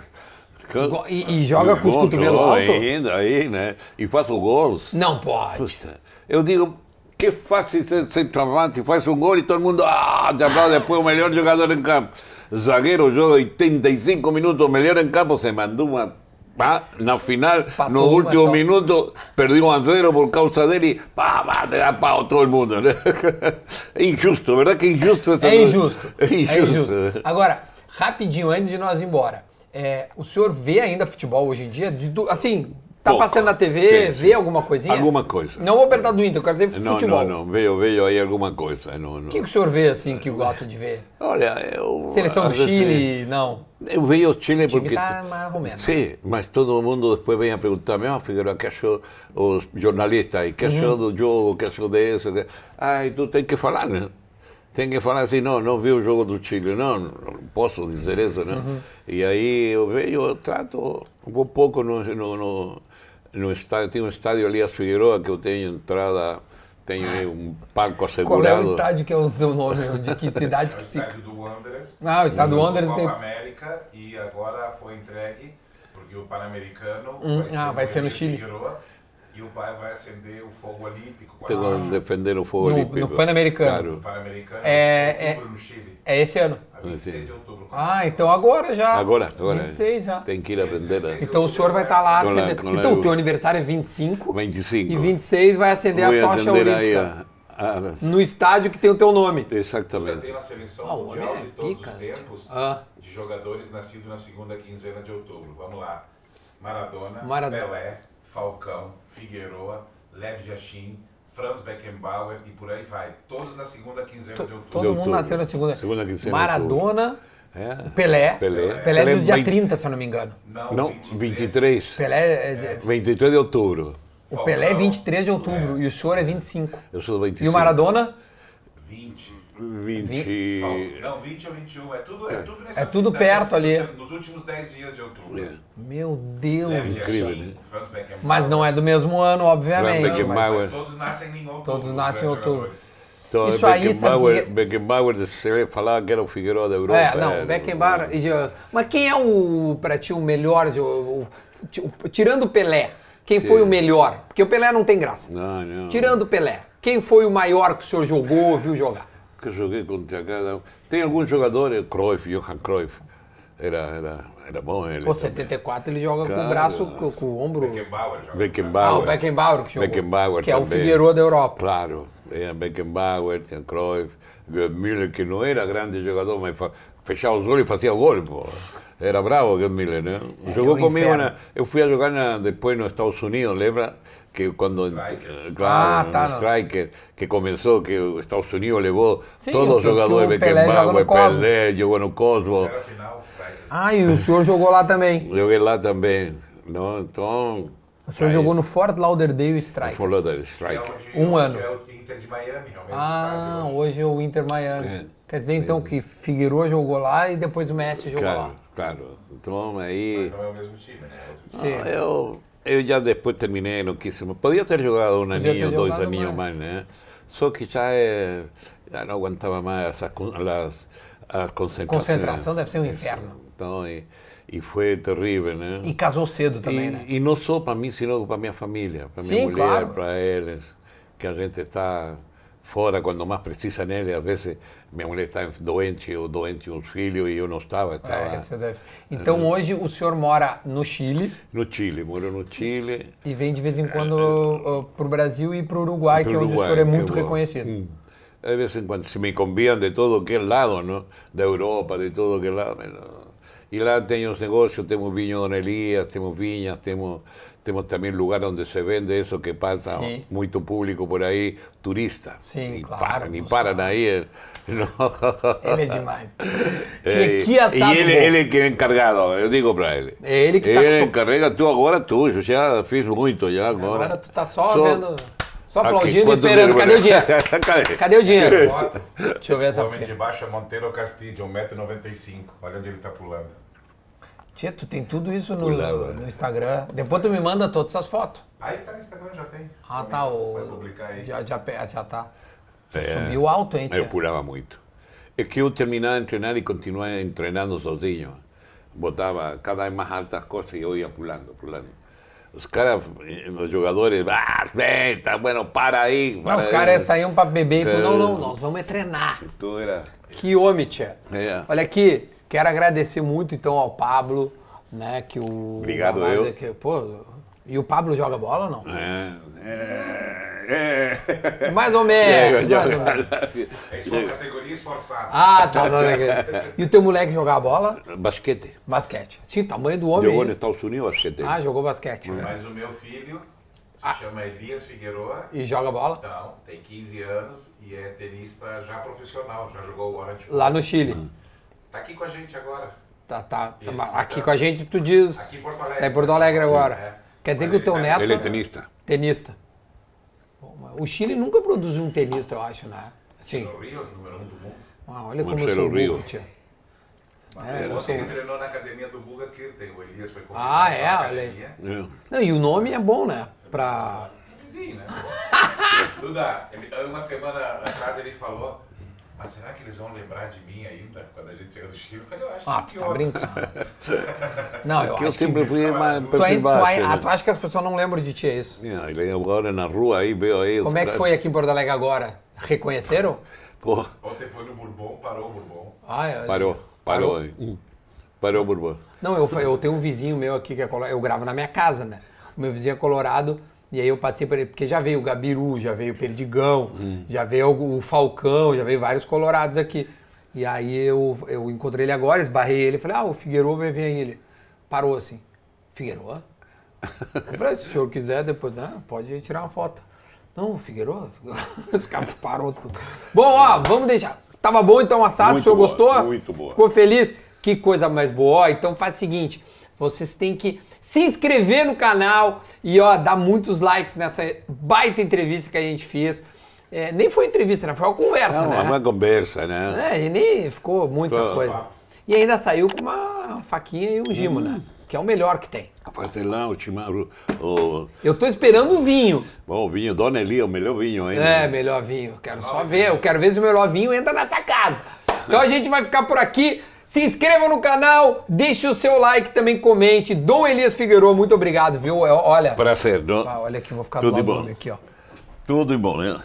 E, e joga com os cotovelos alto? Ainda, aí, né? E faço gols. Não pode. Puxa, eu digo, que fácil ser centroavante, faz um gol e todo mundo... Ah, depois é o melhor jogador em campo zagueiro, yo 85 minutos, Melgar en campo, se mandó una Pa, na final, Pasó los últimos razón. minutos, perdimos a cero por causa de él y pa, pa, te da pao todo el mundo. é injusto, verdade que injusto essa é Injusto. É injusto. injusto. Agora, rapidinho, antes de nós ir embora. É, o senhor vê ainda futebol hoje em dia? De, assim, Tá pouco. passando na TV, sim, sim. vê alguma coisinha? Alguma coisa. Não vou apertar do Inter, eu quero dizer não, futebol. Não, não, veio, veio aí alguma coisa. Não, não. O que, que o senhor vê assim que gosta de ver? Olha, eu. Seleção do Chile, assim, não. Eu vejo o Chile o porque. Tá mais Sim, mas todo mundo depois vem a perguntar, meu ah, Figueiredo, que achou os jornalistas, aí que achou uhum. do jogo, que achou desse. Que... Ai, tu tem que falar, né? tem que falar assim, não, não vi o jogo do Chile, não, não posso dizer isso, né? Uhum. E aí eu vejo, eu trato um pouco no, no, no no estádio, tem um estádio ali, Elias Figueroa que eu tenho entrada, tenho um palco assegurado. Qual é o estádio que é o teu nome? De que cidade que fica? É o estádio do Wanderers. Ah, o estádio do Wanderers. Copa tem... América e agora foi entregue, porque o Pan-Americano hum, mm, vai, ah, vai ser no Chile. Figueroa e o pai vai acender o fogo olímpico. que defender o fogo no, olímpico. No Pan-Americano. No Pan é, é, no Chile. É esse ano. A 26 ah, de outubro. Ah, então agora já. Agora, agora. 26 já. Tem que ir aprender. Né? Então o senhor vai estar tá lá acendendo. É então, o teu aniversário é 25. 25. E 26 vai acender Vou a tocha olímpica. Aí, a, no estádio que tem o teu nome. Exatamente. Já tem uma seleção ah, é de todos pica. os tempos ah. de jogadores nascidos na segunda quinzena de outubro. Vamos lá. Maradona, Maradona. Pelé, Falcão, Figueroa, Lev Yashin, Franz Beckenbauer e por aí vai. Todos na segunda quinzena T de outubro. Todo mundo nasceu na segunda. segunda quinzena Maradona, é. Pelé. Pelé. Pelé é do é dia 20... 30, se eu não me engano. Não, não 23. 23. Pelé é de... É. 23 de outubro. O Falcão, Pelé é 23 de outubro é. e o senhor é 25. Eu sou 25. E o Maradona? 20. Não, 20 ou 21. É tudo, é tudo nessa É tudo cidade, é perto ali. Nos últimos 10 dias de outubro. É. Meu Deus. É incrível, né? Mas não é do mesmo ano, obviamente. Mas todos nascem em outubro. Todos nascem em outubro. Então, Isso aí, Beckenbauer, sabe... Beckenbauer falar que era o Figueiredo da Europa. É, não, Beckenbauer... Mas quem é, o, pra ti, o melhor, de, o, o, tirando o Pelé, quem Sim. foi o melhor? Porque o Pelé não tem graça. Não, não. Tirando o Pelé, quem foi o maior que o senhor jogou, viu jogar? que joguei com o um. Tem alguns jogadores, Cruyff, Johan Cruyff, era, era, era bom ele. Com 74 também. ele joga claro. com o braço, com, com, o ombro. Beckenbauer joga. Beckenbauer. Ah, o Beckenbauer que jogou. Beckenbauer que também. é o Figueiredo da Europa. Claro. Tinha é, Beckenbauer, tinha Cruyff, eh, Miller, que não era grande jogador, mas fechava os olhos e fazia gol, pô. Era bravo o Miller, né? É, jogou é comigo, na, eu fui a jogar na, depois nos Estados Unidos, lembra? que quando eh, claro, ah, tá, um striker que começou que Estados Unidos levou Sim, todos os jogadores, Beckenbauer, Pelé, jogou no Cosmo. Ah, e o senhor jogou lá também? Joguei lá também. Não, então... O senhor aí, jogou no Fort Lauderdale Strikers. Fort Lauderdale Strikers. É um ano. É o Inter de Miami, é Ah, hoje é o Inter Miami. É. Quer dizer, então, que Figueroa jogou lá e depois o Messi jogou claro, lá. Claro, Então, aí... Mas não é o mesmo time, né? É sim. Ah, eu... eh, ya después terminé loquísimo. Podía haber jugado un aninho, dos aninhos más eh Só que eh, ya no aguantaba não aguentava mais as, as, debe ser un inferno. Y e, foi terrível, né? E casou cedo también. Y ¿eh? no E não para mí, sino para mi familia, para mi mujer, para ellos. que a gente está fora quando mais precisa nele. Às vezes minha mulher está doente, ou doente um filho e eu não estava. Ah, estava... É, deve... Então hoje o senhor mora no Chile? No Chile, moro no Chile. E vem de vez em quando uh, eh, eh, eh, para o Brasil e para o Uruguai, que é onde o senhor é muito reconhecido. Hum. De vez em quando se me conviam de todo aquele lado, não? da Europa, de todo aquele lado. E lá tem os negócios, temos vinho Dona Elias, temos vinhas, temos tenemos también lugar donde se vende eso que pasa, sí. mucho público por ahí, turista. Sí, y claro. Paran, y paran claro. ahí. Eh. No. Él es demais. Eh, que, que y él, él es encargado, yo digo para él. Eh, é ele que ele tá... encarrega tu agora tu, eu já fiz muito já agora. Agora tu tá só, só... Só aplaudindo e esperando. Cadê o dinheiro? Cadê? o dinheiro? Deixa eu ver essa O homem de baixo é Monteiro Castillo, 1,95m. Olha onde ele está pulando tu tem tudo isso no, né, no, Instagram. Depois tu me manda todas essas fotos. Aí tá no Instagram, já tem. Ah, tá. O, vai publicar aí. Já, já, já tá. É, Subiu alto, hein, tia? Eu pulava muito. É que eu terminava de treinar e continuava treinando sozinho. Botava cada vez mais altas coisas e eu ia pulando, pulando. Os caras, os jogadores, ah, vem, tá bueno, para aí. Para não, os caras saíam pra beber e tu, não, não, então, nós vamos treinar. Tu então era... Que homem, tia. É. Olha aqui, Quero agradecer muito então ao Pablo, né? Que o. Obrigado, Bernardo, eu. Que, pô, e o Pablo joga bola ou não? É, é, é. Mais ou menos. É, mais ou menos. É uma categoria esforçada. Ah, tá. e o teu moleque jogar bola? Basquete. Basquete. Sim, tamanho do homem. Jogou no Estados Unidos basquete. Ah, jogou basquete. Mas o meu filho se ah. chama Elias Figueroa. E joga bola? Então, tem 15 anos e é tenista já profissional, já jogou o Orange. Lá no Chile. Hum. Tá aqui com a gente agora. Tá, tá. tá Isso, aqui então, com a gente, tu diz. Aqui em Porto Alegre. Tá em Porto Alegre agora. É. Quer dizer Mas que o teu neto. Ele é tenista. Tenista. O Chile nunca produziu um tenista, eu acho, né? Sim. Rio, número um do mundo. Ah, olha como Marcelo é, eu sou Rio. Burro, tia. É, ele treinou na academia do Buga que tem o Elias foi Ah, é, olha é. e o nome é bom, né? Pra. Vizinho, né? Duda, ele, uma semana atrás ele falou mas será que eles vão lembrar de mim ainda quando a gente sair do Chile? Eu falei, eu acho ah, que. Ah, tu pior. tá brincando. não, eu, eu sempre fui mais para tu, aí, baixo, tu, aí, né? tu acha que as pessoas não lembram de ti, é isso? Yeah, é agora na rua, aí veio aí. Como é que foi aqui em Porto Alegre agora? Reconheceram? Pô. Ontem foi no Bourbon, parou o Bourbon. Ah, Parou, parou, parou. Aí. Hum. Parou o Bourbon. Não, eu, eu tenho um vizinho meu aqui que é colorado. Eu gravo na minha casa, né? O meu vizinho é colorado. E aí eu passei por ele, porque já veio o Gabiru, já veio o Perdigão, hum. já veio o Falcão, já veio vários colorados aqui. E aí eu, eu encontrei ele agora, esbarrei ele, falei, ah, o Figueiredo vai vir aí. Ele parou assim, Figueiredo? Eu falei, ah, se o senhor quiser, depois né, pode tirar uma foto. Não, Figueiredo? Esse cara parou tudo. Bom, ó, vamos deixar. Tava bom então o assado, muito o senhor boa, gostou? Muito boa. Ficou feliz? Que coisa mais boa. Então faz o seguinte, vocês têm que se inscrever no canal e ó, dar muitos likes nessa baita entrevista que a gente fez. É, nem foi entrevista, né? Foi uma conversa, Não, né? É uma conversa, né? É, e nem ficou muita Pô, coisa. E ainda saiu com uma faquinha e um gimo, né? hum. né? Que é o melhor que tem. Pastelão, o Timaru O... Eu tô esperando o vinho. Bom, o vinho, Dona Eli, é o melhor vinho, hein? É, né? melhor vinho. Quero só ver. Eu quero ver se o melhor vinho entra nessa casa. Então a gente vai ficar por aqui. Se inscreva no canal, deixe o seu like, também comente. Dom Elias Figueiredo, muito obrigado, viu? É, olha. Prazer, Dom. Ah, olha aqui, vou ficar Tudo bom. aqui, ó. Tudo bom, né?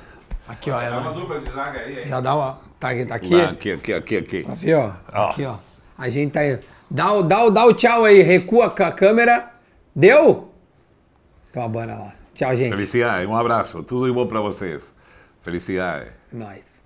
Aqui, ó. É, dá uma né? dupla de zaga aí. Já dá uma. Tá aqui, tá aqui? aqui, aqui, aqui, aqui. Pra tá ver, ó. Aqui, ó. A gente tá aí. Dá o, dá, o, dá o tchau aí, recua a câmera. Deu? Então abana lá. Tchau, gente. Felicidade, um abraço. Tudo de bom pra vocês. Felicidade. Nós. Nice.